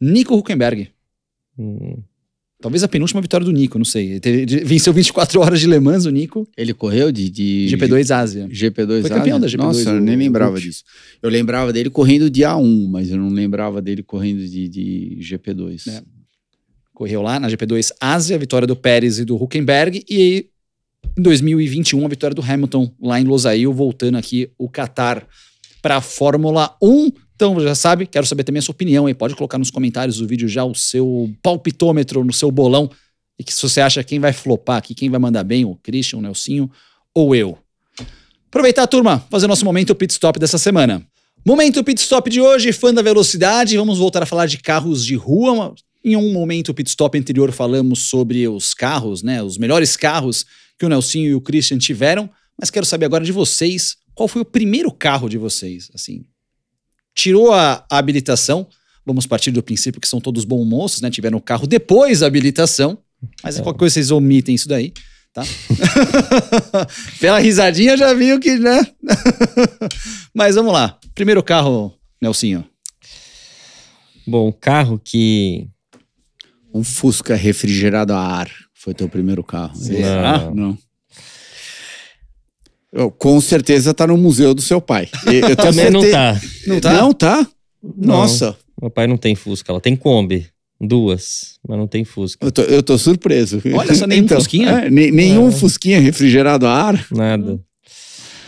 A: Nico Huckenberg. Hum. Talvez a penúltima vitória do Nico, não sei. Ele teve, ele venceu 24 horas de Le Mans, o Nico. Ele correu de. de GP2 Ásia. GP2 Foi campeão Ásia? da GP2. Nossa, eu nem lembrava disso.
C: Eu lembrava dele correndo de A1, mas eu não lembrava dele correndo de, de GP2. É.
A: Correu lá na GP2 Ásia, vitória do Pérez e do Huckenberg. E em 2021, a vitória do Hamilton lá em Losail, voltando aqui o Qatar para a Fórmula 1. Então, já sabe, quero saber também a sua opinião aí. Pode colocar nos comentários do vídeo já o seu palpitômetro no seu bolão. E que se você acha quem vai flopar aqui, quem vai mandar bem, o Christian, o Nelsinho ou eu. Aproveitar, turma, fazer nosso momento pit stop dessa semana. Momento pit stop de hoje, fã da velocidade, vamos voltar a falar de carros de rua. Em um momento pit stop anterior falamos sobre os carros, né, os melhores carros que o Nelsinho e o Christian tiveram, mas quero saber agora de vocês, qual foi o primeiro carro de vocês, assim? Tirou a, a habilitação, vamos partir do princípio que são todos bons moços, né? Tiveram o carro depois da habilitação, mas é. qualquer coisa vocês omitem isso daí, tá? Pela risadinha já viu que, né? mas vamos lá, primeiro carro, Nelsinho. Bom, carro que...
C: Um Fusca refrigerado a ar. Foi teu primeiro carro. É Será? Não. Ah, não. Eu, com certeza tá no museu do seu pai. Eu também tá. não tá. Não tá? Não tá? Nossa. Não,
B: meu pai não tem Fusca, ela tem Kombi. Duas, mas não tem Fusca. Eu tô, eu tô surpreso. Olha, só nenhum então, Fusquinha? É, nenhum é. Fusquinha refrigerado a ar? Nada.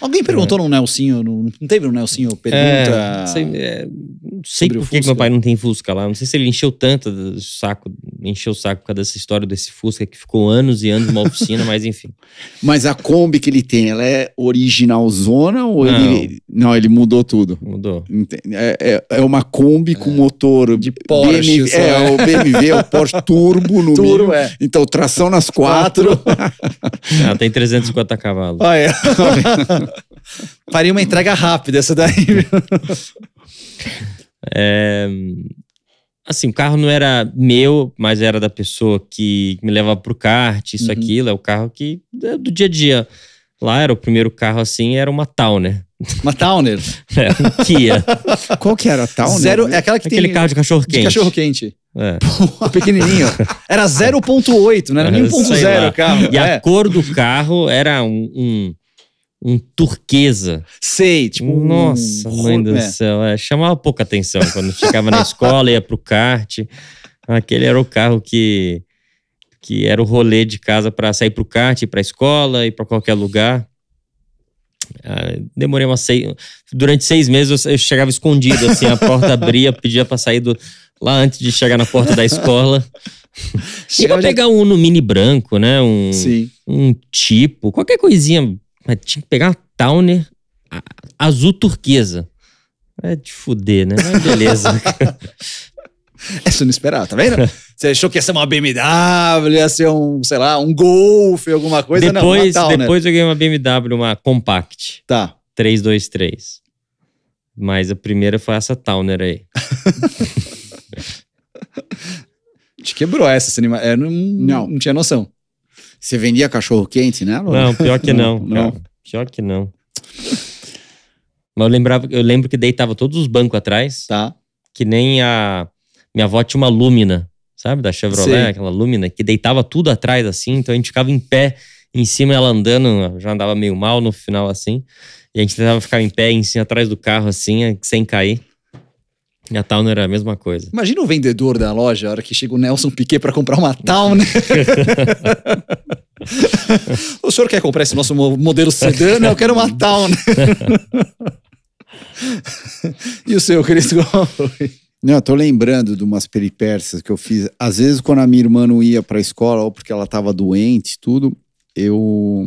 A: Alguém é. perguntou é. no Nelsinho, no, não teve no Nelsinho é, pergunta. É, não sei,
B: é, sei por que meu pai não tem Fusca lá. Não sei se ele encheu tanto do saco, encheu o saco por causa dessa história desse Fusca que ficou anos e anos numa oficina, mas enfim.
C: Mas a Kombi que ele tem, ela é originalzona ou não. ele. Não, ele mudou tudo. Mudou. É, é, é, uma Kombi com motor. De Porsche. BMW, é, o BMW, o Porsche
A: Turbo no Turbo, mínimo. é. Então, tração nas quatro. quatro.
C: Ela tem
B: 350 cavalos. Ah, é.
A: Faria uma entrega rápida essa daí.
B: é, assim, o carro não era meu, mas era da pessoa que me levava pro kart, isso, uhum. aquilo. É o carro que é do dia a dia. Lá era o primeiro carro, assim, era uma Towner. Uma Towner? é, um Kia. Qual que era a Towner? Zero, é aquela que Aquele tem... carro de cachorro-quente.
A: cachorro-quente.
B: É. Pô,
A: pequenininho. Era 0.8, não era é, nem 1.0 o carro. E é. a cor do
B: carro era um, um um turquesa. Sei, tipo. Nossa, um... mãe do é. céu. É, chamava pouca atenção quando chegava na escola, ia pro kart. Aquele era o carro que, que era o rolê de casa para sair pro kart, ir pra escola, ir pra qualquer lugar. Ah, demorei uma seis. Durante seis meses eu chegava escondido, assim, a porta abria, pedia pra sair do, lá antes de chegar na porta da escola. Chegava a pegar um no mini branco, né? Um, Sim. um tipo, qualquer coisinha mas tinha que pegar uma Towner azul turquesa. É de
A: fuder, né? Mas beleza. Essa eu não esperava, tá vendo? Você achou que ia ser uma BMW, ia ser um, sei lá, um Golf, alguma coisa? Depois, não, Natal, depois
B: eu ganhei uma BMW, uma Compact. Tá. 323. Mas a primeira foi essa Towner aí.
A: Te quebrou essa, cinema. Eu é, não, não. não tinha noção. Você vendia cachorro quente, né,
C: Não, pior que não. não, não.
B: Pior que não.
C: Mas eu, lembrava, eu lembro que
B: deitava todos os bancos atrás. Tá. Que nem a. Minha avó tinha uma lúmina, sabe? Da Chevrolet, Sim. aquela lúmina, que deitava tudo atrás assim. Então a gente ficava em pé em cima, ela andando, já andava meio mal no final assim. E a gente tentava ficar em pé em cima, atrás do carro assim, sem cair. E a Towner é a mesma coisa.
A: Imagina o vendedor da loja, a hora que chega o Nelson Piquet para comprar uma Towner. o senhor quer comprar esse nosso modelo sedã? eu quero uma Towner. e o seu, Cris?
C: Não, eu tô lembrando de umas peripécias que eu fiz. Às vezes, quando a minha irmã não ia para a escola, ou porque ela estava doente, tudo, eu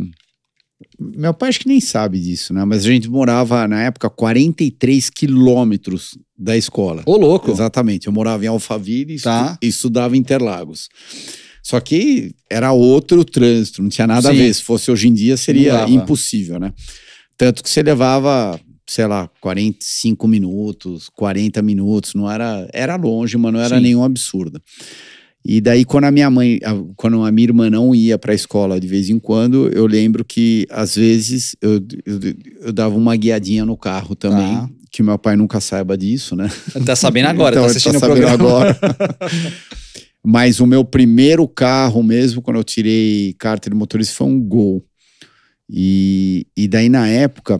C: meu pai acho que nem sabe disso, né? Mas a gente morava, na época, 43 quilômetros da escola. Ô, louco! Exatamente. Eu morava em Alphaville tá. e estudava em Interlagos. Só que era outro trânsito, não tinha nada Sim. a ver. Se fosse hoje em dia, seria impossível, né? Tanto que você levava, sei lá, 45 minutos, 40 minutos, não era. Era longe, mas não era Sim. nenhum absurdo. E daí, quando a minha mãe, a, quando a minha irmã não ia para a escola de vez em quando, eu lembro que, às vezes, eu, eu, eu dava uma guiadinha no carro também. Tá. Que meu pai nunca saiba disso, né? Tá sabendo agora, tá então, tá assistindo tá o programa. agora. Mas o meu primeiro carro mesmo, quando eu tirei carta de motorista, foi um Gol. E, e daí, na época,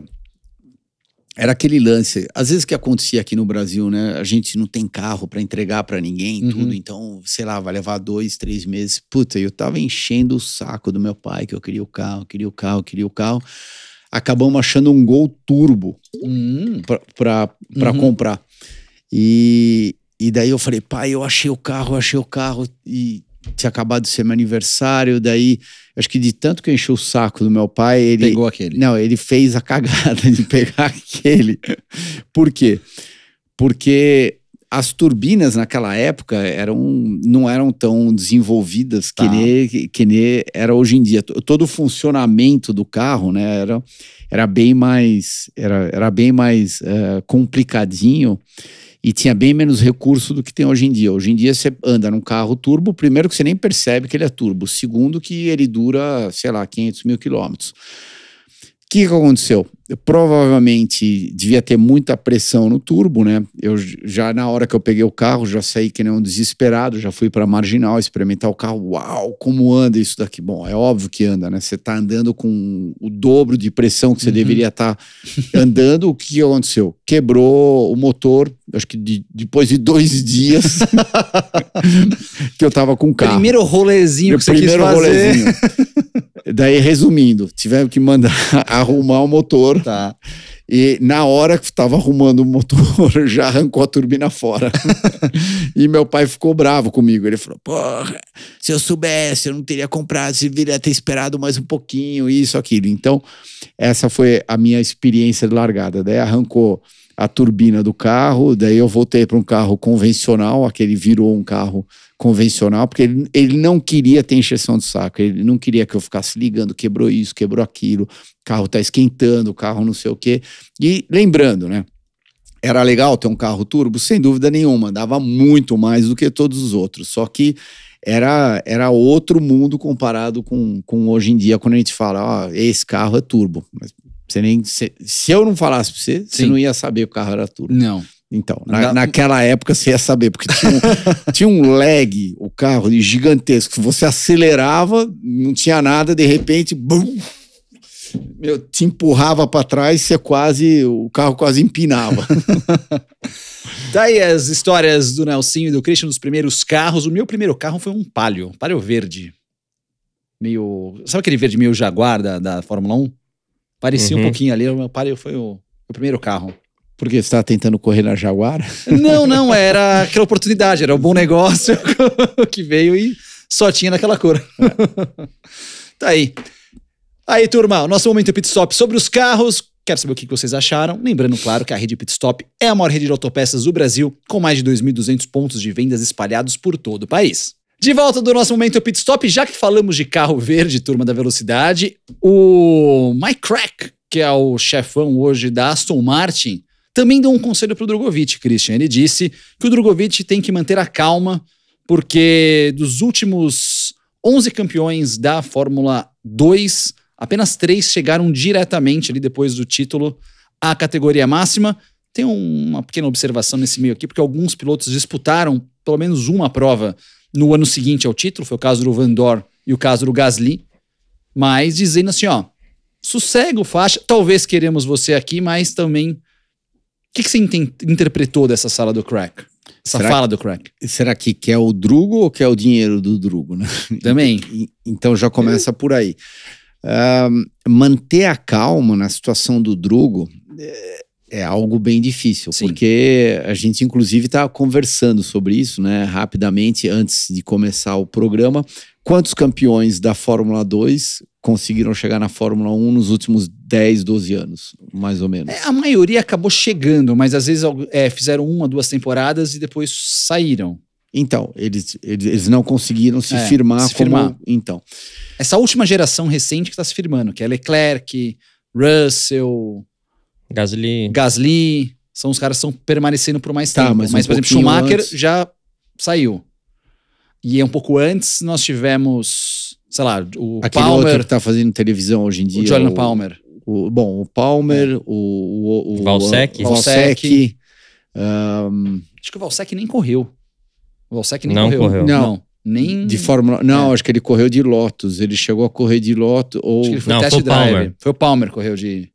C: era aquele lance. Às vezes que acontecia aqui no Brasil, né? A gente não tem carro para entregar para ninguém, uhum. tudo. Então, sei lá, vai levar dois, três meses. Puta, eu tava enchendo o saco do meu pai que eu queria o carro, queria o carro, queria o carro. Acabamos achando um Gol Turbo uhum. para uhum. comprar. E, e daí eu falei, pai, eu achei o carro, eu achei o carro. E tinha acabado de ser meu aniversário, daí acho que de tanto que eu enchi o saco do meu pai, ele pegou aquele. Não, ele fez a cagada de pegar aquele. Por quê? Porque as turbinas naquela época eram não eram tão desenvolvidas tá. que, nem, que nem era hoje em dia. Todo o funcionamento do carro, né, era, era bem mais era, era bem mais uh, complicadinho e tinha bem menos recurso do que tem hoje em dia. Hoje em dia você anda num carro turbo, primeiro que você nem percebe que ele é turbo, segundo que ele dura, sei lá, 500 mil quilômetros. O que, que aconteceu? provavelmente devia ter muita pressão no turbo, né? Eu já na hora que eu peguei o carro, já saí que nem um desesperado, já fui para marginal experimentar o carro. Uau, como anda isso daqui? Bom, é óbvio que anda, né? Você tá andando com o dobro de pressão que você uhum. deveria estar tá andando. O que aconteceu? Quebrou o motor, acho que de, depois de dois dias que eu tava com o carro. Primeiro rolezinho Meu que você quis fazer. Rolezinho. Daí, resumindo, tivemos que mandar arrumar o motor tá? E na hora que estava arrumando o motor, já arrancou a turbina fora. e meu pai ficou bravo comigo. Ele falou: Porra, se eu soubesse, eu não teria comprado, se viria ter esperado mais um pouquinho, isso, aquilo. Então, essa foi a minha experiência de largada. Daí arrancou a turbina do carro, daí eu voltei para um carro convencional, aquele virou um carro convencional, porque ele, ele não queria ter encheção de saco, ele não queria que eu ficasse ligando, quebrou isso, quebrou aquilo, carro está esquentando, carro não sei o quê. E lembrando, né? Era legal ter um carro turbo? Sem dúvida nenhuma, dava muito mais do que todos os outros. Só que era, era outro mundo comparado com, com hoje em dia, quando a gente fala, ó, ah, esse carro é turbo. Mas você nem, se, se eu não falasse pra você, Sim. você não ia saber que o carro era turbo. Não. Então, na, naquela época você ia saber, porque tinha um, tinha um lag, o carro gigantesco. Você acelerava, não tinha nada, de repente, bum, meu, te empurrava para trás, você quase, o carro quase empinava.
A: daí tá as histórias do Nelsinho e do Christian dos primeiros carros. O meu primeiro carro foi um Palio, Palio verde. Meio, sabe aquele verde meio Jaguar da, da Fórmula 1? Parecia uhum. um pouquinho ali, o meu pai foi o primeiro carro. Porque você estava tá
C: tentando correr na Jaguar?
A: Não, não, era aquela oportunidade, era um bom negócio que veio e só tinha naquela cor. É. tá aí. Aí, turma, o nosso momento pit stop sobre os carros. Quero saber o que vocês acharam. Lembrando, claro, que a rede Pit Stop é a maior rede de autopeças do Brasil, com mais de 2.200 pontos de vendas espalhados por todo o país. De volta do nosso momento pit stop, já que falamos de carro verde, turma da velocidade, o Mike Crack, que é o chefão hoje da Aston Martin, também deu um conselho para o Drogovic, Christian. Ele disse que o Drogovic tem que manter a calma, porque dos últimos 11 campeões da Fórmula 2, apenas três chegaram diretamente ali depois do título à categoria máxima. Tem uma pequena observação nesse meio aqui, porque alguns pilotos disputaram pelo menos uma prova no ano seguinte ao título, foi o caso do Van Dor e o caso do Gasly, mas dizendo assim, ó, sossega o faixa, talvez queremos você aqui, mas também, o que, que você interpretou dessa sala do crack? Essa será fala do crack.
C: Será que quer o Drugo ou quer o dinheiro do Drugo, né? Também. então já começa por aí. Uh, manter a calma na situação do Drugo eh, é algo bem difícil, Sim. porque a gente inclusive está conversando sobre isso, né, rapidamente antes de começar o programa. Quantos campeões da Fórmula 2 conseguiram chegar na Fórmula
A: 1 nos últimos 10, 12 anos, mais ou menos? É, a maioria acabou chegando, mas às vezes é, fizeram uma, duas temporadas e depois saíram. Então, eles, eles, eles
C: não conseguiram se é, firmar se como. Firmar.
A: Então. Essa última geração recente que está se firmando, que é Leclerc, Russell, Gasly. Gasly. São os caras que estão permanecendo por mais tá, tempo. Mas, mas um por exemplo, Schumacher antes. já saiu. E é um pouco antes nós tivemos, sei lá, o Aquele Palmer. Outro que tá fazendo televisão hoje em
C: dia. O Julian o, Palmer.
A: O, bom, o Palmer, é. o. O, o Valsec. Valsec. Um, acho que o Valsec nem correu. O Valsec nem não correu. correu. Não. não. Nem... De
C: Fórmula Não, é. acho que ele correu de Lotus. Ele chegou a correr de Lotus. Ou... Acho que ele foi não, test foi o Palmer.
A: Foi o Palmer que correu de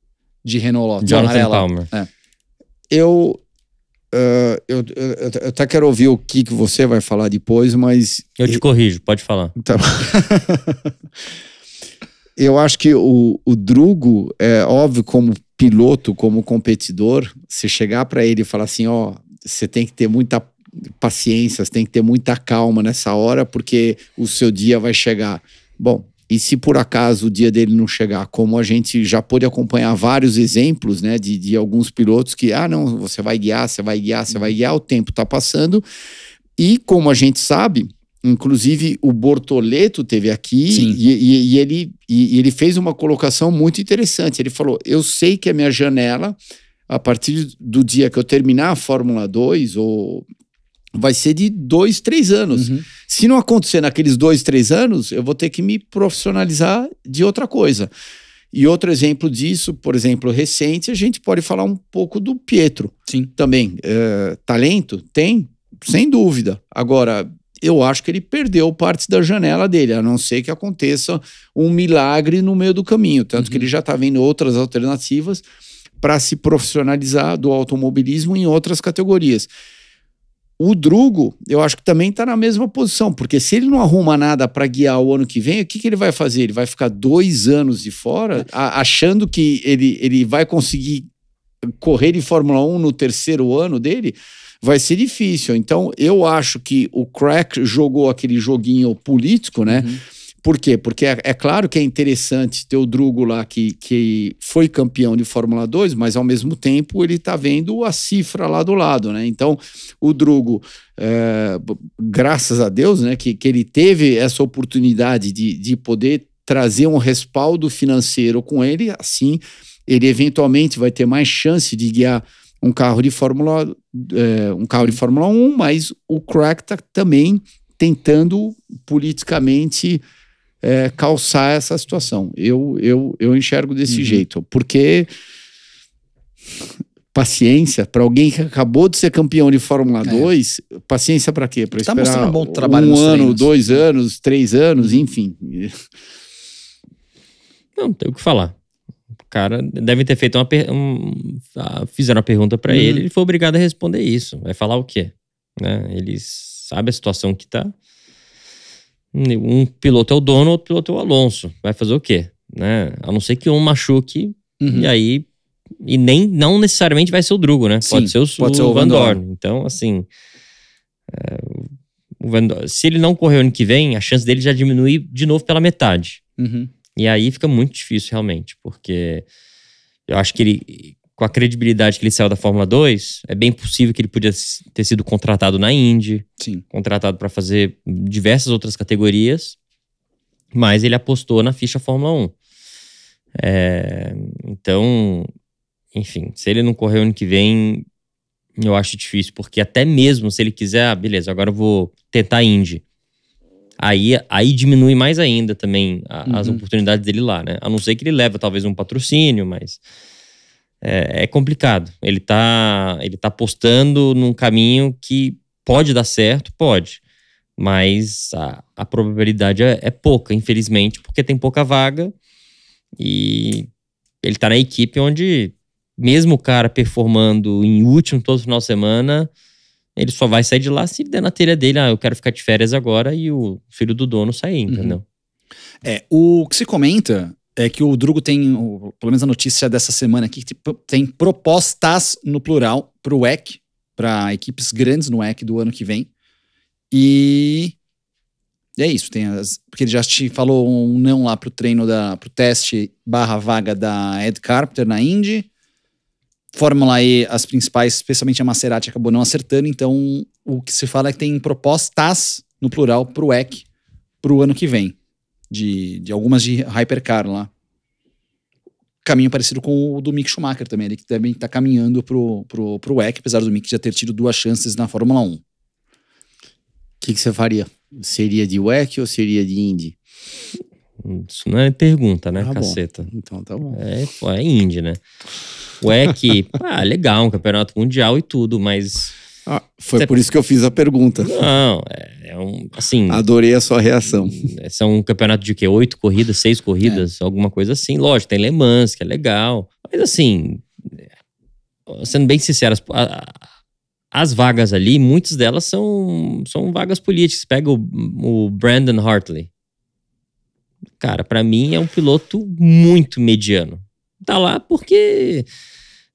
A: de Renault de Jonathan amarela. Palmer. É.
C: Eu, uh, eu, eu, eu, até quero ouvir o que, que você vai falar depois, mas.
B: Eu te corrijo, pode falar. Tá.
C: eu acho que o, o Drugo, é óbvio, como piloto, como competidor, se chegar para ele e falar assim: ó, você tem que ter muita paciência, você tem que ter muita calma nessa hora, porque o seu dia vai chegar. Bom, e se por acaso o dia dele não chegar, como a gente já pôde acompanhar vários exemplos, né, de, de alguns pilotos que, ah, não, você vai guiar, você vai guiar, você vai guiar, o tempo está passando. E como a gente sabe, inclusive o Bortoleto teve aqui e, e, e, ele, e, e ele fez uma colocação muito interessante. Ele falou: Eu sei que a minha janela a partir do dia que eu terminar a Fórmula 2 ou vai ser de dois, três anos. Uhum. Se não acontecer naqueles dois, três anos, eu vou ter que me profissionalizar de outra coisa. E outro exemplo disso, por exemplo, recente, a gente pode falar um pouco do Pietro. Sim. Também. É, talento? Tem, sem dúvida. Agora, eu acho que ele perdeu parte da janela dele, a não ser que aconteça um milagre no meio do caminho. Tanto uhum. que ele já está vendo outras alternativas para se profissionalizar do automobilismo em outras categorias. O Drugo, eu acho que também está na mesma posição, porque se ele não arruma nada para guiar o ano que vem, o que, que ele vai fazer? Ele vai ficar dois anos de fora, a, achando que ele, ele vai conseguir correr em Fórmula 1 no terceiro ano dele? vai ser difícil. Então, eu acho que o Crack jogou aquele joguinho político, né? Uhum. Por quê? Porque é, é, claro que é interessante ter o Drugo lá que, que foi campeão de Fórmula 2, mas ao mesmo tempo ele está vendo a cifra lá do lado, né? Então, o Drugo, é, graças a Deus, né, que, que ele teve essa oportunidade de, de poder trazer um respaldo financeiro com ele, assim ele eventualmente vai ter mais chance de guiar um carro de Fórmula, é, um carro de Fórmula 1, mas o crack está também tentando politicamente é, calçar essa situação. Eu, eu, eu enxergo desse uhum. jeito, porque paciência para alguém que acabou de ser campeão de Fórmula é. 2, paciência para quê? Para tá esperar um, bom trabalho um ano, treinos. dois anos, três anos, enfim. Não, tem o que
B: falar. O cara deve ter feito uma um, fizeram uma pergunta para uhum. ele, ele foi obrigado a responder isso. Vai falar o quê? Né? Ele sabe a situação que tá. Um piloto é o dono, outro piloto é o Alonso. Vai fazer o quê? Né? A não ser que um machuque uhum. e aí. E nem não necessariamente vai ser o Drugo, né? Sim, pode ser o, pode o, ser o Van Dorn. Dorn. Então, assim. É, o Van Dorn, se ele não correr ano que vem, a chance dele já diminui de novo pela metade. Uhum. E aí fica muito difícil, realmente, porque eu acho que ele com a credibilidade que ele saiu da Fórmula 2, é bem possível que ele podia ter sido contratado na Indy, Sim. contratado para fazer diversas outras categorias, mas ele apostou na ficha Fórmula 1. É, então, enfim, se ele não correr o ano que vem, eu acho difícil, porque até mesmo se ele quiser, ah, beleza, agora eu vou tentar Indy. Aí, aí diminui mais ainda também a, uhum. as oportunidades dele lá, né? A não ser que ele leve talvez um patrocínio, mas é, é, complicado. Ele está ele tá apostando num caminho que pode dar certo, pode. Mas a, a probabilidade é, é, pouca, infelizmente, porque tem pouca vaga e ele está na equipe onde, mesmo o cara performando em último todo final de semana, ele só vai sair de lá se der na telha dele, ah, eu quero ficar de férias agora e
A: o filho do dono sair, uhum. entendeu? É, o que se comenta é que o Drugo tem, pelo menos a notícia dessa semana aqui, que tem propostas no plural para o EC, para equipes grandes no EC do ano que vem. E é isso, tem as, porque ele já te falou um não lá o treino da o teste barra vaga da Ed Carpenter na Indy. Fórmula E, as principais, especialmente a Maserati, acabou não acertando, então o que se fala é que tem propostas no plural para o EC o ano que vem de, de algumas de hypercar lá. Caminho parecido com o do Mick Schumacher também, ele que também está caminhando pro, pro, pro WEC, apesar do Mick já ter tido duas chances na Fórmula 1. O
C: que, que você faria? Seria de WEC ou seria de Indy? Isso não é
B: pergunta, né, ah, caceta? Bom. Então tá bom. É, é Indy, né? WEC, ah, legal, um campeonato mundial e tudo, mas.
C: Ah, foi por isso que eu fiz a pergunta. Não,
B: é é assim. Adorei a sua reação. É, são um campeonato de quê? Oito corridas, seis corridas, é. alguma coisa assim. Lógico, tem Le Mans, que é legal. Mas, assim. É, sendo bem sincero, as, as vagas ali, muitas delas são, são vagas políticas. Pega o, o Brandon Hartley. Cara, para mim é um piloto muito mediano. Tá lá porque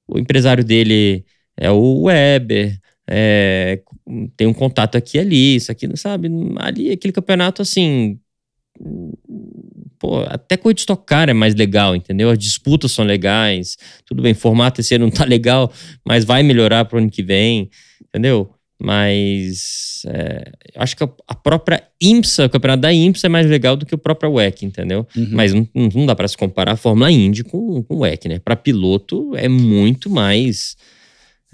B: o empresário dele é o Weber, é, tem um contato aqui ali, isso aqui, sabe? Ali, aquele campeonato, assim. Pô, até de tocar é mais legal, entendeu? As disputas são legais, tudo bem, formato esse ano não tá legal, mas vai melhorar pro ano que vem, entendeu? Mas é, acho que a própria IMSA, o campeonato da IMSA é mais legal do que o próprio WEC, entendeu? Uhum. Mas não, não dá para se comparar a Fórmula Indy com, com o WEC, né? Para piloto é muito mais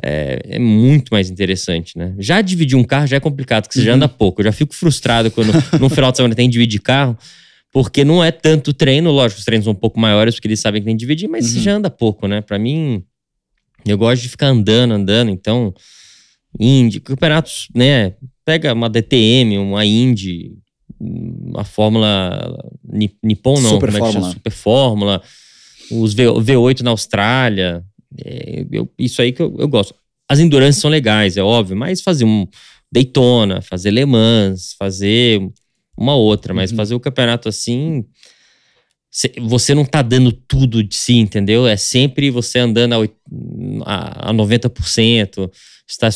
B: é, é, muito mais interessante, né? Já dividir um carro já é complicado, porque você uhum. já anda pouco. Eu já fico frustrado quando no final de semana tem que dividir carro, porque não é tanto treino, lógico, os treinos são um pouco maiores, porque eles sabem que tem que dividir, mas uhum. já anda pouco, né? Para mim, eu gosto de ficar andando, andando, então, Indy, campeonatos, né? Pega uma DTM, uma Indy, a Fórmula Nippon, não, Super é Fórmula. Super Fórmula, os v, V8 na Austrália, é, eu, isso aí que eu, eu, gosto. As endurâncias são legais, é óbvio, mas fazer um Daytona, fazer Le Mans, fazer uma outra, mas uhum. fazer o campeonato assim, você não tá dando tudo de si, entendeu? É sempre você andando a, 8, a, a está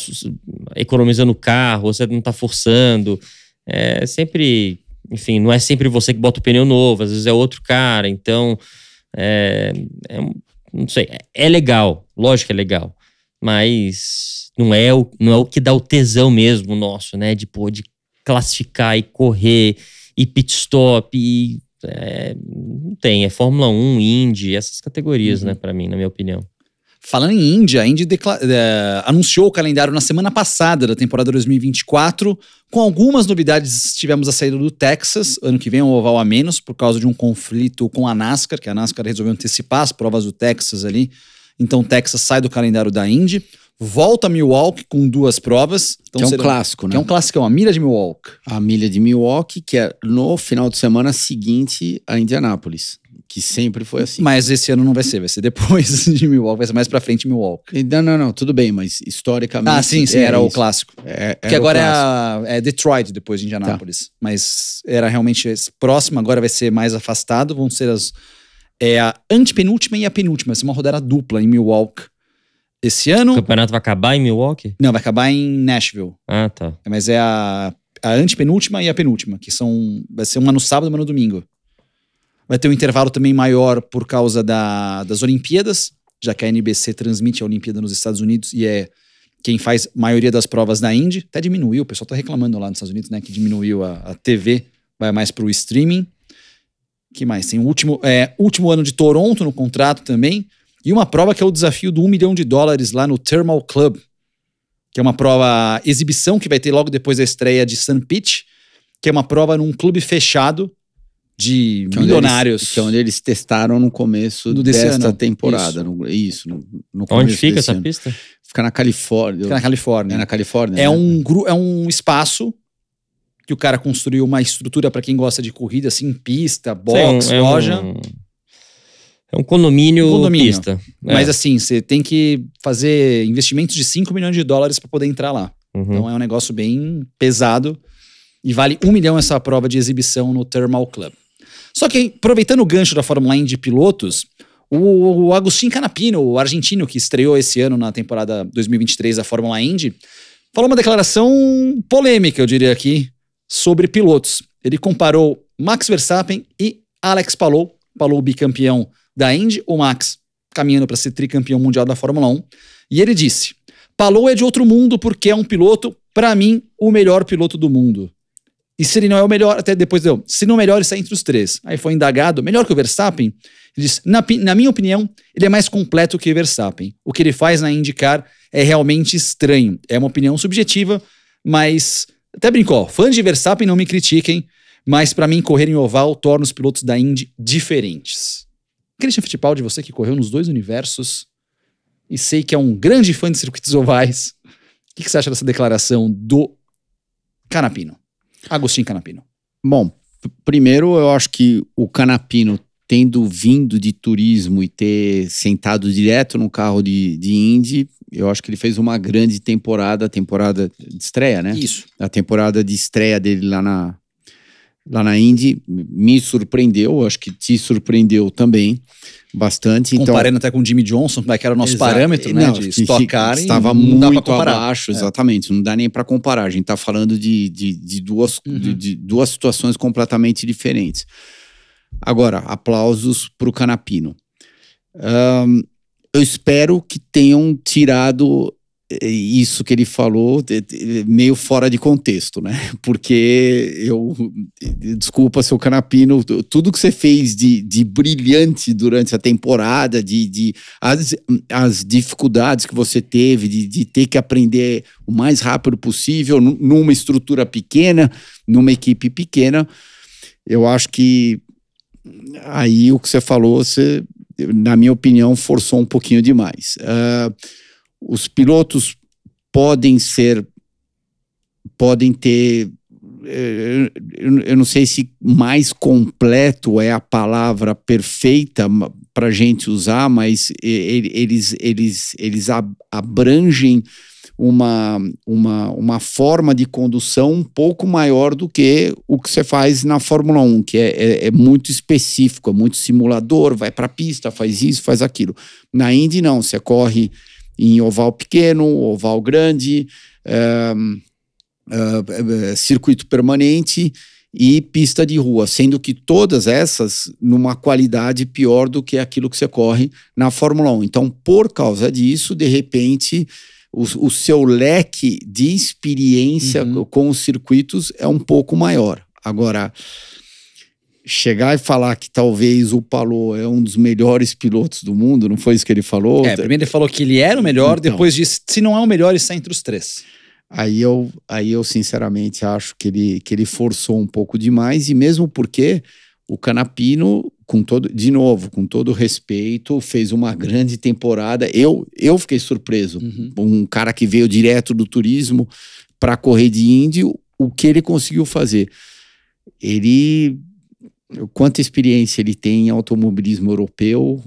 B: economizando o carro, você não tá forçando. É sempre, enfim, não é sempre você que bota o pneu novo, às vezes é outro cara, então é, é, não sei, é, é legal, lógico que é legal, mas não é o, não é o que dá o tesão mesmo nosso, né? De, pôr, de classificar e correr e pit stop e é, não tem, é Fórmula 1, Indy,
A: essas categorias, né, uhum. né, para mim, na minha opinião. Falando em Índia, a Índia é, anunciou o calendário na semana passada da temporada 2024, com algumas novidades. Tivemos a saída do Texas, ano que vem um oval a menos, por causa de um conflito com a NASCAR, que a NASCAR resolveu antecipar as provas do Texas ali. Então o Texas sai do calendário da Indy. Volta a Milwaukee com duas provas. Então, que é um clássico, né? Que é um clássico, é uma milha de Milwaukee. A milha de Milwaukee,
C: que é no final de semana seguinte a Indianápolis que sempre foi assim.
A: Mas esse ano não vai ser, vai ser depois de Milwaukee, vai ser mais pra frente Milwaukee. Não, não, não, tudo bem, mas historicamente. Ah, sim, sim, é era, o clássico. É, que agora clássico. É, a, é, Detroit depois de Indianápolis. Tá. Mas era realmente próximo, agora vai ser mais afastado, vão ser as. É a antepenúltima e a penúltima, vai ser uma rodada dupla em Milwaukee esse ano. O campeonato vai acabar em Milwaukee? Não, vai acabar em Nashville. Ah, tá. Mas é a, a antepenúltima e a penúltima, que são. Vai ser uma no sábado e uma no domingo. Vai ter um intervalo também maior por causa da, das Olimpíadas, já que a NBC transmite a Olimpíada nos Estados Unidos e é quem faz maioria das provas na Indy. Até diminuiu, o pessoal tá reclamando lá nos Estados Unidos, né? Que diminuiu a, a TV, vai mais para o streaming. que mais? Tem o último, é, último ano de Toronto no contrato também. E uma prova que é o desafio do 1 milhão de dólares lá no Thermal Club, que é uma prova exibição que vai ter logo depois da estreia de Sun Pitch, que é uma prova num clube fechado de que milionários. É onde
C: eles, que é onde eles testaram no começo desta ano. temporada. Isso, no, isso,
A: no, no Onde fica essa ano. pista? Fica na Califórnia. Fica na Califórnia. É na Califórnia. É, né? um, é um espaço que o cara construiu uma estrutura para quem gosta de corrida, assim, pista, box, Sim, é loja. É um, é,
B: é um condomínio, um condomínio. pista. É. Mas é.
A: assim, você tem que fazer investimentos de 5 milhões de dólares para poder entrar lá. Uhum. Então é um negócio bem pesado. E vale um milhão essa prova de exibição no Thermal Club. Só que, aproveitando o gancho da Fórmula Indy de pilotos, o Agostinho Canapino, o argentino que estreou esse ano na temporada 2023 da Fórmula Indy, falou uma declaração polêmica, eu diria aqui, sobre pilotos. Ele comparou Max Verstappen e Alex Palou, Palou bicampeão da Indy, o Max caminhando para ser tricampeão mundial da Fórmula 1, e ele disse: "Palou é de outro mundo porque é um piloto, para mim, o melhor piloto do mundo. E se ele não é o melhor, até depois deu. Se não melhor, sai entre os três. Aí foi indagado, melhor que o Verstappen? Ele diz: na, na, minha opinião, ele é mais completo que o Verstappen. O que ele faz na indicar é realmente estranho. É uma opinião subjetiva, mas. Até brincou, fãs de Verstappen não me critiquem, mas para mim correr em oval torna os pilotos da Indy diferentes. Christian Fittipaldi, você que correu nos dois universos e sei que é um grande fã de circuitos ovais, o que, que você acha dessa declaração do Canapino? Agostinho Canapino.
C: Bom, primeiro eu acho que o Canapino tendo vindo de turismo e ter sentado direto no carro de, de Indy, eu acho que ele fez uma grande temporada, temporada de estreia, né? Isso. A temporada de estreia dele lá na, lá na Indy me surpreendeu, acho que te surpreendeu também
A: bastante. Então, Comparando até com o Jimmy Johnson, né, que era o nosso parâmetro, né? Não, de estocar estava muito não muito abaixo, é. exatamente.
C: É. Não dá nem para comparar. A gente está falando de, de, de duas, uhum. de, de, duas situações completamente diferentes. Agora, aplausos para o Canapino. Um, eu espero que tenham tirado é, isso que ele falou é, é, meio fora de contexto, né? Porque eu. Desculpa, seu Canapino, tudo que você fez de, de brilhante durante a temporada, de, de as, as dificuldades que você teve, de, de ter que aprender o mais rápido possível, numa estrutura pequena, numa equipe pequena, eu acho que aí o que você falou, você, na minha opinião, forçou um pouquinho demais. Uh, os pilotos podem ser, podem ter, eh, eu não sei se mais completo é a palavra perfeita para gente usar, mas eles, eles, eles abrangem uma, uma, uma forma de condução um pouco maior do que o que você faz na Fórmula 1, que é, é, é muito específico, é muito simulador, vai para a pista, faz isso, faz aquilo. Na Indy, não, você corre em oval pequeno, oval grande, ehm, eh, eh, circuito permanente e pista de rua, sendo que todas essas numa qualidade pior do que aquilo que você corre na Fórmula 1. Então, por causa disso, de repente, o, o seu leque de experiência uhum. com os circuitos é um pouco maior. Agora, chegar e falar que talvez o Palou é um dos melhores pilotos do mundo, não foi isso que ele falou? É, primeiro
A: ele falou que ele era o melhor, então, depois disse, se
C: não é o melhor, está entre os três. Aí eu, aí eu sinceramente acho que ele, que ele forçou um pouco demais, e mesmo porque o Canapino, com todo, de novo, com todo respeito, fez uma grande temporada. Eu, eu fiquei surpreso. Uhum. Um cara que veio direto do turismo para correr de índio, o que ele conseguiu fazer? Ele quanta experiência ele tem em automobilismo europeu,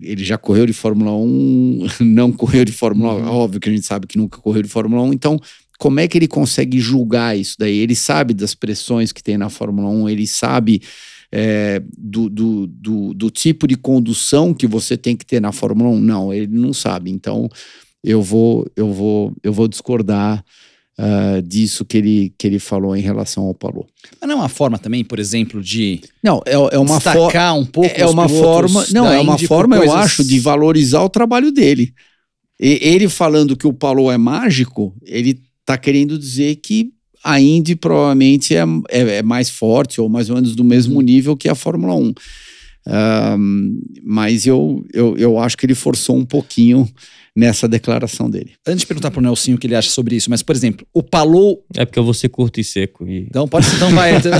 C: ele já correu de Fórmula 1, não correu de Fórmula 1, uhum. óbvio que a gente sabe que nunca correu de Fórmula 1, então como é que ele consegue julgar isso daí? Ele sabe das pressões que tem na Fórmula 1, ele sabe é, do, do, do, do, tipo de condução que você tem que ter na Fórmula 1? Não, ele não sabe, então eu vou, eu vou, eu vou discordar uh, disso que ele, que ele falou em relação ao Palô.
A: Mas não é uma forma também, por exemplo, de
C: não é, é uma destacar um pouco é, é uma forma não é uma forma coisas... eu acho de valorizar o trabalho dele. E, ele falando que o Palô é mágico, ele está querendo dizer que a Indy provavelmente é, é, é, mais forte ou mais ou menos do mesmo uhum. nível que a Fórmula 1. Um, ah, mas eu,
A: eu, eu acho que ele forçou um pouquinho nessa declaração dele. Antes de perguntar pro Nelsinho o que ele acha sobre isso, mas, por exemplo, o Palou. É porque eu vou ser curto e seco. E... Então, pode então vai. Então.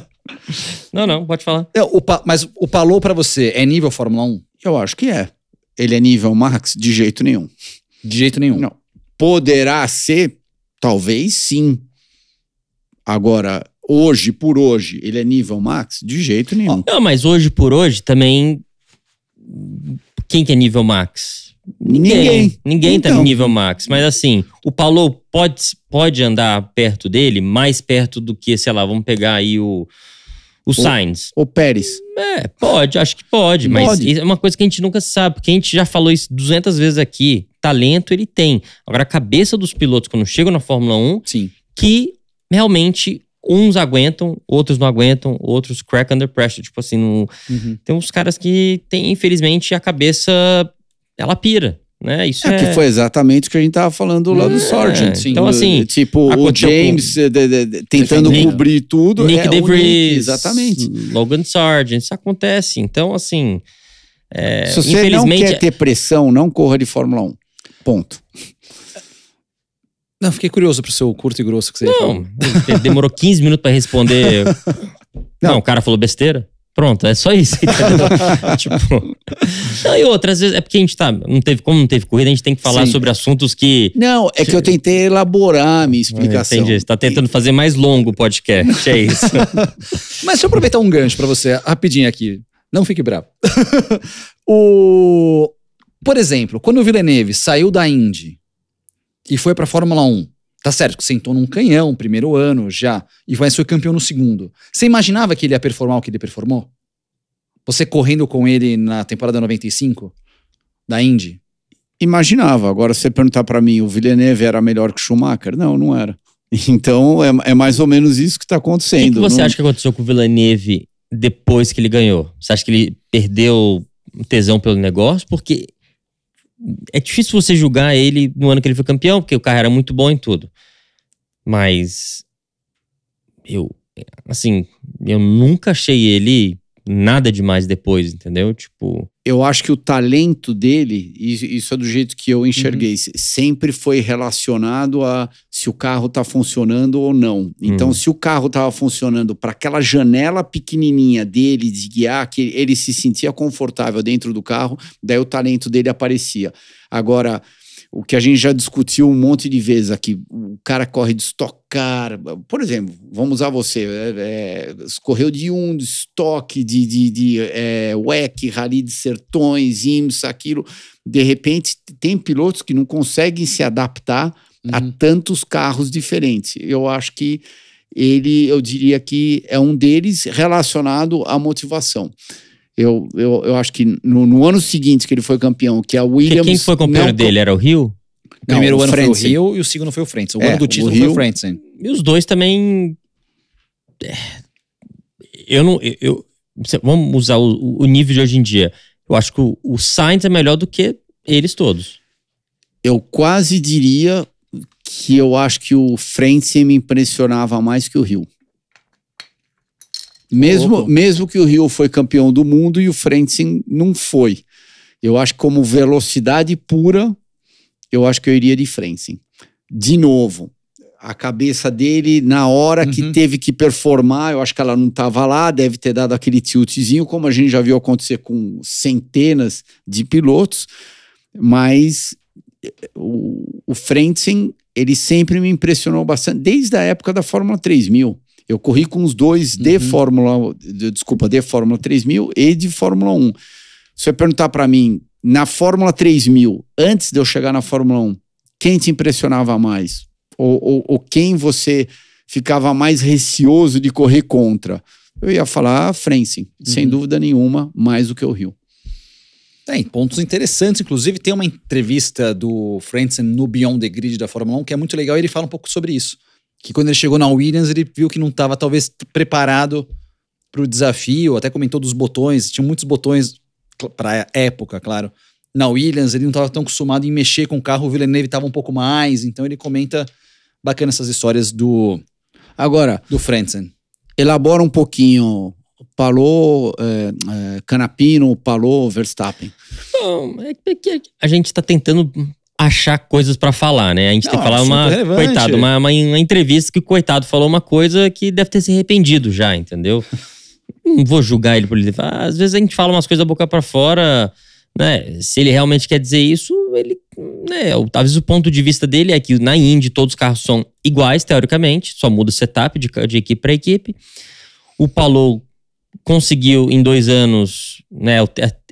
A: não, não, pode falar. É, o pa... Mas o Palou para você é nível Fórmula 1? Eu acho que é. Ele é nível Max? De jeito nenhum. De jeito nenhum. Não. Poderá
C: ser? Talvez sim. Agora, hoje por hoje, ele é nível Max? De jeito nenhum.
B: Não, mas hoje por hoje também. Quem que é nível Max? Ninguém. Ninguém, Ninguém tá então. tá no nível Max. Mas assim, o Paulo pode, pode andar perto dele, mais perto do que, sei lá, vamos pegar aí o.
C: O Sainz. Ou Pérez.
B: É, pode, acho que pode, mas pode. é uma coisa que a gente nunca sabe, porque a gente já falou isso 200 vezes aqui. Talento ele tem. Agora, a cabeça dos pilotos quando chegam na Fórmula 1, Sim. que realmente uns aguentam, outros não aguentam, outros crack under pressure. Tipo assim, no... uhum. tem uns caras que têm, infelizmente, a cabeça ela pira. Né? Isso é, é, que foi
C: exatamente o que a gente tava falando lá é, do Sargent. Então, assim. Tipo, o James com... Eh, de, de, de, tentando Nick, cobrir tudo. Nick é, DeVries. Nick, exatamente.
B: Logan Sargent. Isso acontece. Então, assim. É, Se você infelizmente... não quer ter
C: pressão, não corra de Fórmula 1. Ponto.
B: Não, fiquei curioso pro seu curto e grosso que você não, Demorou 15 minutos para responder. não, não, o cara falou besteira. Pronto, é só isso, tipo. e outras vezes, é porque a gente tá. Não teve, como não teve corrida, a gente tem que falar Sim. sobre assuntos que. Não, é que
C: eu tentei elaborar a minha
A: explicação. entendi. Você
B: tá tentando fazer mais longo o podcast, é isso.
A: Mas deixa eu aproveitar um gancho para você, rapidinho aqui. Não fique bravo. o... Por exemplo, quando o Villeneuve saiu da Indy e foi pra Fórmula 1, Tá certo que sentou num canhão primeiro ano já e vai ser campeão no segundo. Você imaginava que ele ia performar o que ele performou? Você correndo com ele na temporada 95 da Indy? Imaginava. Agora, você perguntar para mim, o Villeneuve era
C: melhor que o Schumacher? Não, não era. Então, é, é mais ou menos isso que está acontecendo. O que, você não... acha
B: que aconteceu com o Villeneuve depois que ele ganhou? Você acha que ele perdeu tesão pelo negócio? Porque é difícil você julgar ele no ano que ele foi campeão, porque o carro era muito bom em tudo. Mas eu, assim,
C: eu nunca achei ele nada demais depois, entendeu? Tipo. Eu acho que o talento dele, isso é do jeito que eu enxerguei, uhum. sempre foi relacionado a se o carro está funcionando ou não. Então, uhum. se o carro estava funcionando para aquela janela pequenininha dele de guiar, que ele se sentia confortável dentro do carro, daí o talento dele aparecia. Agora, o que a gente já discutiu um monte de vezes aqui. O cara corre de estocar, por exemplo, vamos usar você, é, é, correu de um, de estoque, de, de, de é, WEC, Rally de Sertões, IMSS, aquilo. De repente, tem pilotos que não conseguem se adaptar uhum. a tantos carros diferentes. Eu acho que ele, eu diria que é um deles relacionado à motivação. Eu, eu, eu acho que no, no ano seguinte que ele foi campeão, que a é Williams. Que quem foi campeão não, dele? Era o Rio? primeiro o ano Frentzen. foi o Rio
A: e o segundo foi o Frentzen. O é, ano do título o Rio, foi o Frentzen. E
B: os dois também. É, eu não. Eu, eu vamos usar o, o, nível de hoje em dia. Eu acho que o,
C: o Sainz é melhor do que eles todos. Eu quase diria que eu acho que o Frentzen me impressionava mais que o Rio. Mesmo, mesmo que o Rio foi campeão do mundo e o Frentzen não foi. Eu acho que como velocidade pura, eu acho que eu iria de Frentzen. De novo, a cabeça dele, na hora uhum. que teve que performar, eu acho que ela não estava lá, deve ter dado aquele tiltzinho, como a gente já viu acontecer com centenas de pilotos. Mas eh, o, o Frentzen, ele sempre me impressionou bastante, desde a época da Fórmula 3000. Eu corri com os dois de uhum. Fórmula, desculpa, de Fórmula 3000 e de Fórmula 1. Se você perguntar para mim, na Fórmula 3000, antes de eu chegar na Fórmula 1, quem te impressionava mais? Ou, ou, ou quem você ficava mais receoso de correr contra?
A: Eu ia falar Frensen, uhum. sem dúvida nenhuma, mais do que o Rio. Tem é, pontos interessantes, inclusive tem uma entrevista do Frentzen no Beyond the Grid da Fórmula 1 que é muito legal, e ele fala um pouco sobre isso que quando ele chegou na Williams, ele viu que não estava talvez preparado para o desafio, até comentou dos botões, tinha muitos botões para a época, claro. Na Williams, ele não estava tão acostumado em mexer com o carro, o Villeneuve estava um pouco mais, então ele comenta bacana essas histórias do agora do Frentzen. Elabora um pouquinho Palou, é, é, Canapino, Palou, Verstappen.
B: Bom, é, é
C: a gente está tentando
B: achar coisas para falar, né? A gente não, tem que falar uma, relevante. coitado, uma, uma, uma, entrevista que o coitado falou uma coisa que deve ter se arrependido já, entendeu? não vou julgar ele por ele. Ah, às vezes a gente fala umas coisas da boca para fora, né? Se ele realmente quer dizer isso, ele, né? Talvez o ponto de vista dele é que na Indy todos os carros são iguais, teoricamente, só muda o setup de, de equipe para equipe. O Palou conseguiu em dois anos, né?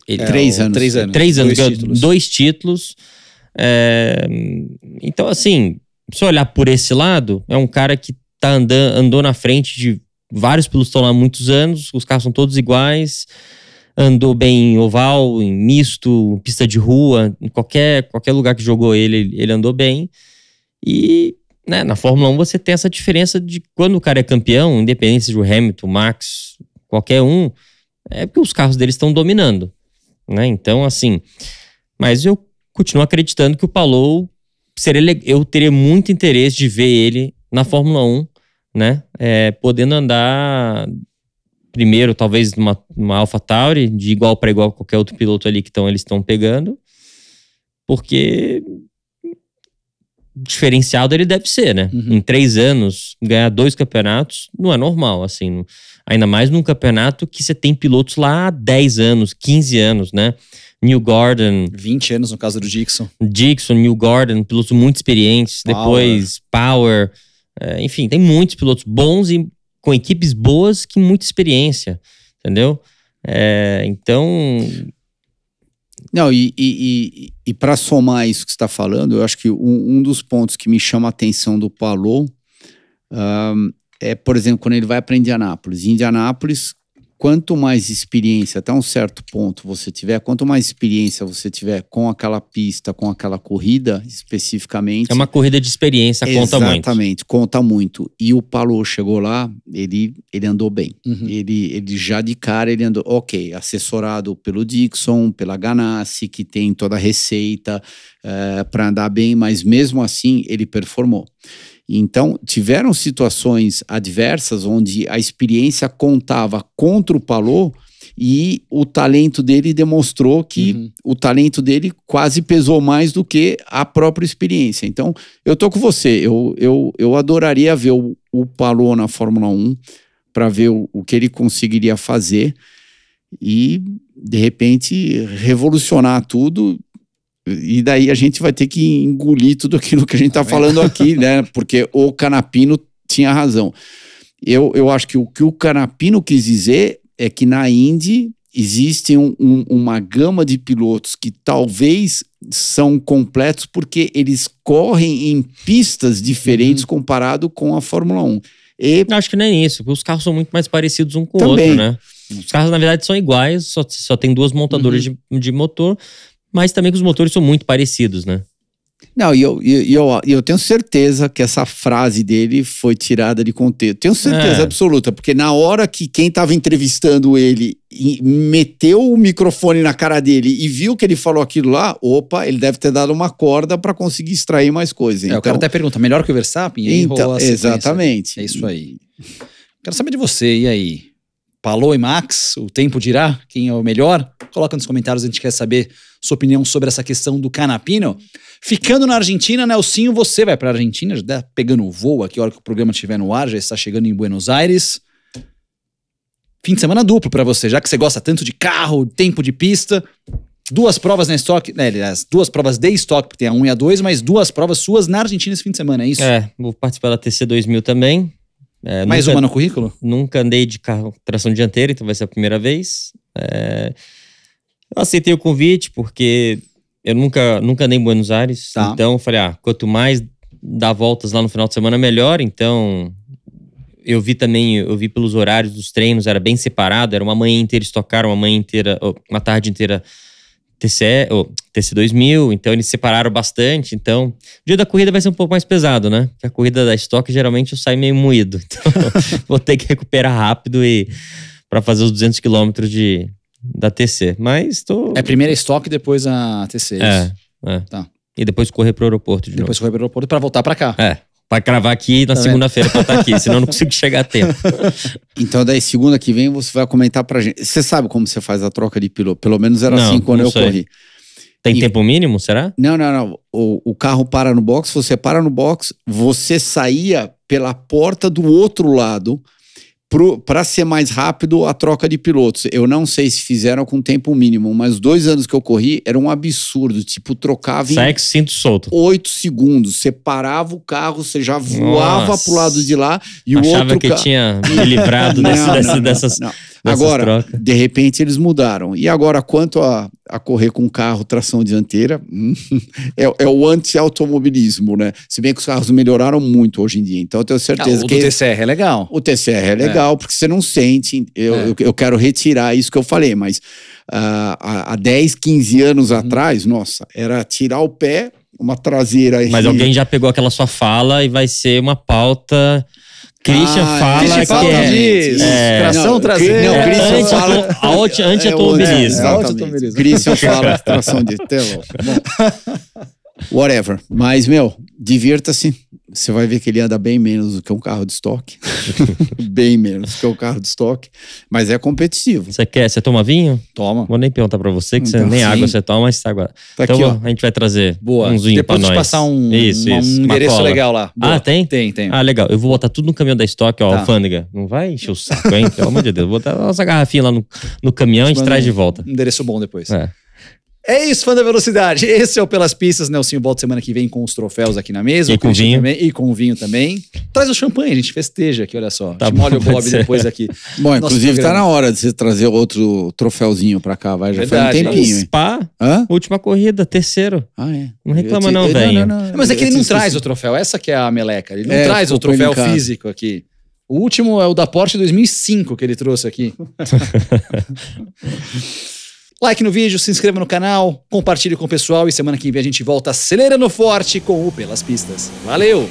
B: Ele, três, é, anos, três anos. Três anos. Dois títulos. Dois títulos é, então, assim, se olhar por esse lado, é um cara que tá andando, andou na frente de vários pilotos estão lá há muitos anos, os carros são todos iguais, andou bem em oval, em misto, em pista de rua, em qualquer, qualquer lugar que jogou ele, ele andou bem. E né, na Fórmula 1 você tem essa diferença de quando o cara é campeão, independente se o Hamilton, Max, qualquer um, é porque os carros deles estão dominando. Né? Então, assim, mas eu continuo acreditando que o Palou seria eu teria muito interesse de ver ele na Fórmula 1, né? É, podendo andar primeiro, talvez numa, numa AlphaTauri, de igual para igual qualquer outro piloto ali que tão, eles estão pegando, porque diferenciado ele deve ser, né? Uhum. Em três anos, ganhar dois campeonatos não é normal, assim. ainda mais num campeonato que você tem pilotos lá há 10 anos, 15 anos, né? New Gordon. 20 anos no caso do Dixon. Dixon, New Gordon, pilotos muito experientes. Power. Depois Power. É, enfim, tem muitos pilotos bons e com equipes boas
C: que muita experiência, entendeu? É, então. Não, e, e, e, e para somar isso que está falando, eu acho que um, um, dos pontos que me chama a atenção do Palou um, é, por exemplo, quando ele vai para Indianápolis. Em Indianápolis, quanto mais experiência, até um certo ponto você tiver, quanto mais experiência você tiver com aquela pista, com aquela corrida especificamente. É uma
B: corrida de experiência, conta muito.
C: Exatamente, conta muito. E o Palou chegou lá, ele, ele andou bem. Uhum. Ele, ele já de cara, ele andou, ok, assessorado pelo Dixon, pela Ganassi, que tem toda a receita é, eh, para andar bem, mas mesmo assim ele performou. Então, tiveram situações adversas onde a experiência contava contra o Palô e o talento dele demonstrou que uhum. o talento dele quase pesou mais do que a própria experiência. Então, eu tô com você. Eu, eu, eu adoraria ver o, o Palô na Fórmula 1 para ver o, o que ele conseguiria fazer e, de repente, revolucionar tudo e daí a gente vai ter que engolir tudo aquilo que a gente está falando aqui, né? Porque o Canapino tinha razão. Eu, eu acho que o que o Canapino quis dizer é que na Indy existe um, um, uma gama de pilotos que talvez são completos porque eles correm em pistas diferentes uhum. comparado com a Fórmula 1. E... Eu acho que não é isso, porque os carros são muito mais parecidos um com o outro, né?
B: Os carros, na verdade, são iguais, só, só tem duas montadoras uhum. de, de motor, mas também que os motores são muito parecidos, né?
C: Não, e eu, eu, eu, eu, tenho certeza que essa frase dele foi tirada de contexto. Tenho certeza é. absoluta, porque na hora que quem estava entrevistando ele meteu o microfone na cara dele e viu que ele falou aquilo lá, opa, ele deve ter dado uma corda para conseguir extrair mais coisa. É, então, o cara então até
A: pergunta, melhor que o Verstappen? E aí então, exatamente. É isso aí. Quero saber de você, e aí? Palou e Max, o tempo dirá quem é o melhor? Coloca nos comentários, a gente quer saber sua opinião sobre essa questão do Canapino. Ficando na Argentina, Nelsinho, né, você vai para a Argentina, já tá pegando o voo aqui, a hora que o programa estiver no ar, já está chegando em Buenos Aires. Fim de semana duplo para você, já que você gosta tanto de carro, tempo de pista. Duas provas na estoque, né, aliás, duas provas de estoque, porque tem a 1 e a 2, mas duas provas suas na Argentina esse fim de semana, é isso? É,
B: vou participar da TC 2000 também. É, Mais nunca, uma no currículo?
A: Nunca andei de
B: carro tração dianteira, então vai ser a primeira vez. É, eu aceitei o convite porque eu nunca, nunca andei em Buenos Aires. Tá. Então eu falei, ah, quanto mais dar voltas lá no final de semana, melhor. Então eu vi também, eu vi pelos horários dos treinos, era bem separado, era uma manhã inteira estocar, uma manhã inteira, uma tarde inteira TCE, ou TC2000, então eles separaram bastante. Então, o dia da corrida vai ser um pouco mais pesado, né? Porque a corrida da estoque geralmente eu saio meio moído. Então, vou ter que recuperar rápido e para fazer os 200 quilômetros de, da TC,
A: mas tô... É primeiro é estoque, depois a TC. É,
B: é, é. Tá. E depois correr pro aeroporto de depois novo. Depois
A: correr pro aeroporto pra voltar pra cá.
B: É. Pra cravar aqui na tá segunda-feira pra estar tá aqui, senão eu não consigo chegar a tempo.
C: Então, daí, segunda que vem, você vai comentar pra gente. Você sabe como você faz a troca de piloto? Pelo menos era não, assim quando eu sei. corri. Tem e... tempo mínimo, será? Não, não, não. O, o carro para no box, você para no box, você saía pela porta do outro lado para ser mais rápido a troca de pilotos. Eu não sei se fizeram com tempo mínimo, mas dois anos que eu corri era um absurdo. Tipo, trocava em cinto solto. oito segundos. Você parava o carro, você já voava Nossa. pro lado de lá e Achava o outro. Achava que ca... tinha me livrado desse, não, desse, não, dessas. Não, agora, trocas. de repente, eles mudaram. E agora, quanto a, a correr com carro, tração dianteira, é, é, o anti-automobilismo, né? Se bem que os carros melhoraram muito hoje em dia. Então, eu tenho certeza ah, o que. O TCR é legal. O TCR é legal, é. porque você não sente. Eu, é. eu, quero retirar isso que eu falei, mas ah, há, há 10, 15 anos uhum. atrás, nossa, era tirar o pé uma traseira. Mas alguém
B: já pegou aquela sua fala e vai ser uma pauta Christian ah, fala Christian que fala é, de é, tração traseira. Não, Christian é, fala antiautomobilismo. É é Christian fala
C: tração de telo. whatever. Mas, meu, divirta-se você vai ver que ele anda bem menos do que um carro de estoque. bem menos do que um carro de estoque. Mas é competitivo.
B: Você quer? Você toma vinho?
C: Toma. Vou nem perguntar para você, que então, você, nem sim. água você
B: toma, mas água. Tá, tá então, aqui, ó. a gente vai trazer Boa. uns vinhos para nós. Depois passar um, isso, uma, isso. um endereço cola. legal lá. Boa. Ah, tem? Tem, tem. Ah, legal. Eu vou botar tudo no caminhão da estoque, ó, tá. alfândega. Não vai encher o saco, hein? Pelo amor de Deus. Vou botar nossa garrafinha lá no, no caminhão e a gente traz de volta. Um endereço bom depois. É.
A: É isso, fã da velocidade. Esse é o Pelas Pistas, né? O Sim, volta semana que vem com os troféus aqui na mesa. E com vinho. Também, e com vinho também. Traz o champanhe, a gente festeja aqui, olha só. Tá a gente bom, molha o Bob depois aqui. Bom, inclusive tá programa. tá
C: na hora de você trazer outro troféuzinho pra cá, vai. Já Verdade, faz um tempinho. Hein?
A: Spa, Hã? última corrida, terceiro. Ah, é. Não reclama te... não, velho. É, mas é que ele não traz o troféu, essa que é a meleca. Ele não é, traz o troféu físico aqui. O último é o da Porsche 2005 que ele trouxe aqui. Like no vídeo, se inscreva no canal, compartilhe com o pessoal e semana que vem a gente volta acelerando forte com o Pelas Pistas. Valeu!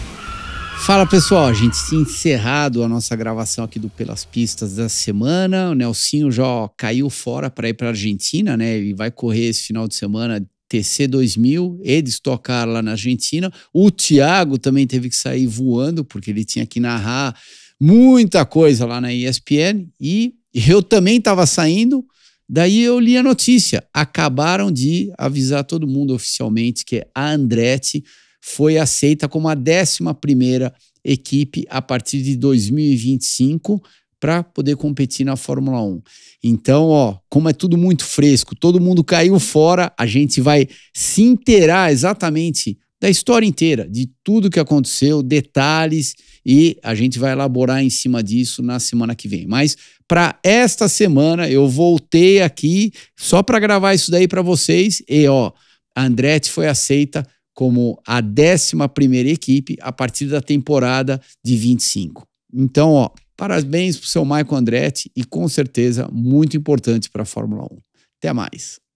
A: Fala pessoal, a gente tem encerrado a nossa gravação aqui do Pelas Pistas da
C: semana. O Nelsinho já caiu fora para ir para Argentina, né? E vai correr esse final de semana TC2000, eles tocaram lá na Argentina. O Thiago também teve que sair voando, porque ele tinha que narrar muita coisa lá na ESPN. E eu também estava saindo, Daí eu li a notícia. Acabaram de avisar todo mundo oficialmente que a Andretti foi aceita como a 11 equipe a partir de 2025 para poder competir na Fórmula 1. Então, ó, como é tudo muito fresco, todo mundo caiu fora, a gente vai se inteirar exatamente da história inteira, de tudo que aconteceu, detalhes, e a gente vai elaborar em cima disso na semana que vem. Mas para esta semana eu voltei aqui só para gravar isso daí para vocês e ó, a Andretti foi aceita como a 11 equipe a partir da temporada de 25. Então, ó, parabéns o seu Michael Andretti e com certeza muito importante para a Fórmula 1. Até mais.